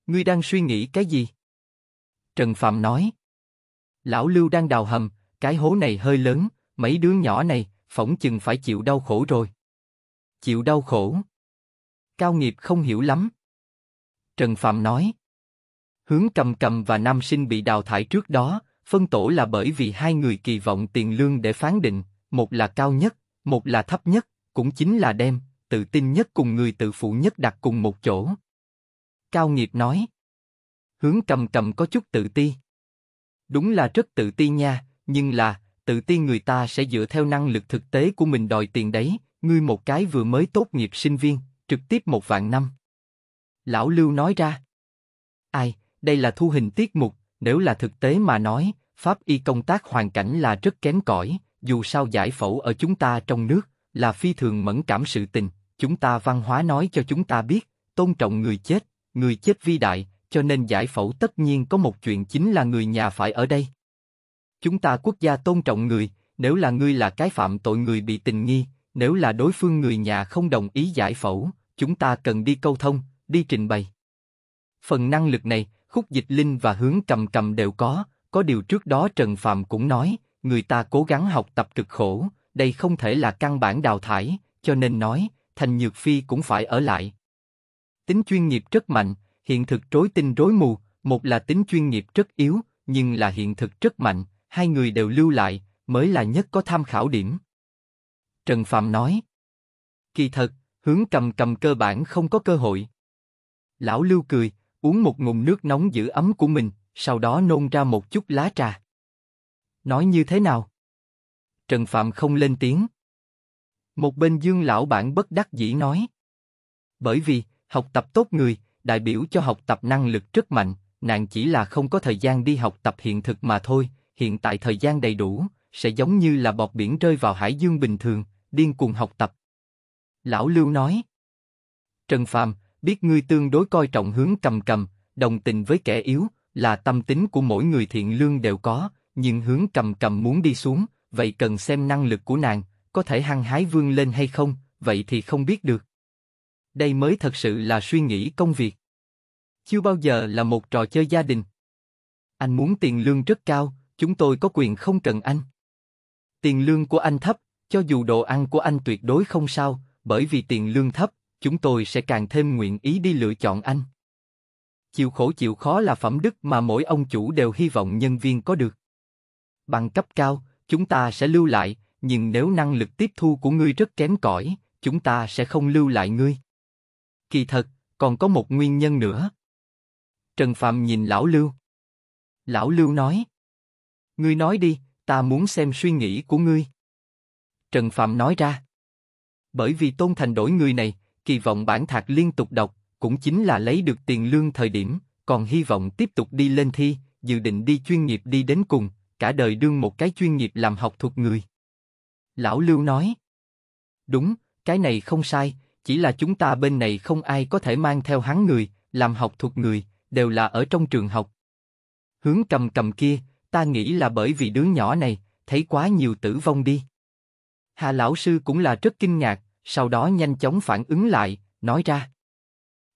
"Ngươi đang suy nghĩ cái gì?" Trần Phạm nói: "Lão Lưu đang đào hầm, cái hố này hơi lớn, mấy đứa nhỏ này phỏng chừng phải chịu đau khổ rồi." Chịu đau khổ? Cao Nghiệp không hiểu lắm. Trần Phạm nói. Hướng cầm cầm và Nam Sinh bị đào thải trước đó, phân tổ là bởi vì hai người kỳ vọng tiền lương để phán định, một là cao nhất, một là thấp nhất, cũng chính là đem, tự tin nhất cùng người tự phụ nhất đặt cùng một chỗ. Cao Nghiệp nói. Hướng cầm cầm có chút tự ti. Đúng là rất tự ti nha, nhưng là, tự ti người ta sẽ dựa theo năng lực thực tế của mình đòi tiền đấy, ngươi một cái vừa mới tốt nghiệp sinh viên, trực tiếp một vạn năm. Lão Lưu nói ra. Ai, đây là thu hình tiết mục, nếu là thực tế mà nói, pháp y công tác hoàn cảnh là rất kém cỏi, dù sao giải phẫu ở chúng ta trong nước là phi thường mẫn cảm sự tình, chúng ta văn hóa nói cho chúng ta biết, tôn trọng người chết, người chết vi đại, cho nên giải phẫu tất nhiên có một chuyện chính là người nhà phải ở đây. Chúng ta quốc gia tôn trọng người, nếu là ngươi là cái phạm tội người bị tình nghi, nếu là đối phương người nhà không đồng ý giải phẫu, chúng ta cần đi câu thông, đi trình bày. Phần năng lực này, khúc dịch linh và hướng cầm cầm đều có, có điều trước đó Trần Phạm cũng nói, người ta cố gắng học tập cực khổ, đây không thể là căn bản đào thải, cho nên nói, Thành Nhược Phi cũng phải ở lại. Tính chuyên nghiệp rất mạnh, hiện thực rối tinh rối mù, một là tính chuyên nghiệp rất yếu, nhưng là hiện thực rất mạnh, hai người đều lưu lại, mới là nhất có tham khảo điểm. Trần Phạm nói. Kỳ thật, hướng cầm cầm cơ bản không có cơ hội. Lão Lưu cười, uống một ngụm nước nóng giữ ấm của mình, sau đó nôn ra một chút lá trà. Nói như thế nào? Trần Phạm không lên tiếng. Một bên Dương lão bản bất đắc dĩ nói. Bởi vì, học tập tốt người, đại biểu cho học tập năng lực rất mạnh, nàng chỉ là không có thời gian đi học tập hiện thực mà thôi, hiện tại thời gian đầy đủ, sẽ giống như là bọt biển rơi vào hải dương bình thường, điên cuồng học tập. Lão Lưu nói. Trần Phàm, biết ngươi tương đối coi trọng hướng cầm cầm, đồng tình với kẻ yếu, là tâm tính của mỗi người thiện lương đều có, nhưng hướng cầm cầm muốn đi xuống, vậy cần xem năng lực của nàng, có thể hăng hái vươn lên hay không, vậy thì không biết được. Đây mới thật sự là suy nghĩ công việc. Chưa bao giờ là một trò chơi gia đình. Anh muốn tiền lương rất cao, chúng tôi có quyền không cần anh. Tiền lương của anh thấp, cho dù đồ ăn của anh tuyệt đối không sao, bởi vì tiền lương thấp, chúng tôi sẽ càng thêm nguyện ý đi lựa chọn anh. Chịu khổ chịu khó là phẩm đức mà mỗi ông chủ đều hy vọng nhân viên có được. Bằng cấp cao, chúng ta sẽ lưu lại, nhưng nếu năng lực tiếp thu của ngươi rất kém cỏi, chúng ta sẽ không lưu lại ngươi. Kỳ thật, còn có một nguyên nhân nữa. Trần Phạm nhìn Lão Lưu. Lão Lưu nói. Ngươi nói đi, ta muốn xem suy nghĩ của ngươi. Trần Phạm nói ra. Bởi vì Tôn Thành đổi người này, kỳ vọng bản thạc liên tục đọc, cũng chính là lấy được tiền lương thời điểm, còn hy vọng tiếp tục đi lên thi, dự định đi chuyên nghiệp đi đến cùng, cả đời đương một cái chuyên nghiệp làm học thuật người. Lão Lưu nói. Đúng, cái này không sai, chỉ là chúng ta bên này không ai có thể mang theo hắn người, làm học thuật người, đều là ở trong trường học. Hướng cầm cầm kia, ta nghĩ là bởi vì đứa nhỏ này, thấy quá nhiều tử vong đi. Hà lão sư cũng là rất kinh ngạc, sau đó nhanh chóng phản ứng lại, nói ra.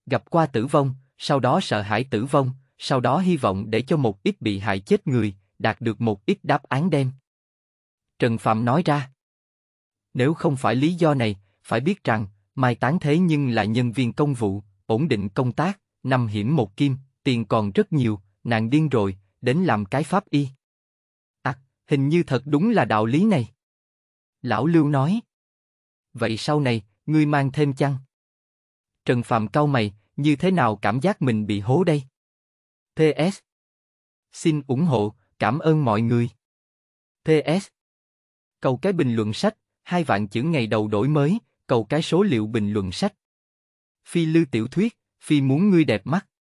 Gặp qua tử vong, sau đó sợ hãi tử vong, sau đó hy vọng để cho một ít bị hại chết người, đạt được một ít đáp án đem. Trần Phạm nói ra. Nếu không phải lý do này, phải biết rằng, mai tán thế nhưng là nhân viên công vụ, ổn định công tác, năm hiểm một kim, tiền còn rất nhiều, nàng điên rồi, đến làm cái pháp y. À, hình như thật đúng là đạo lý này. Lão Lưu nói. Vậy sau này, ngươi mang thêm chăng? Trần Phạm cau mày, như thế nào cảm giác mình bị hố đây? PS. Xin ủng hộ, cảm ơn mọi người. PS. Cầu cái bình luận sách, hai vạn chữ ngày đầu đổi mới, cầu cái số liệu bình luận sách. Phi lưu Tiểu Thuyết, Phi muốn ngươi đẹp mắt.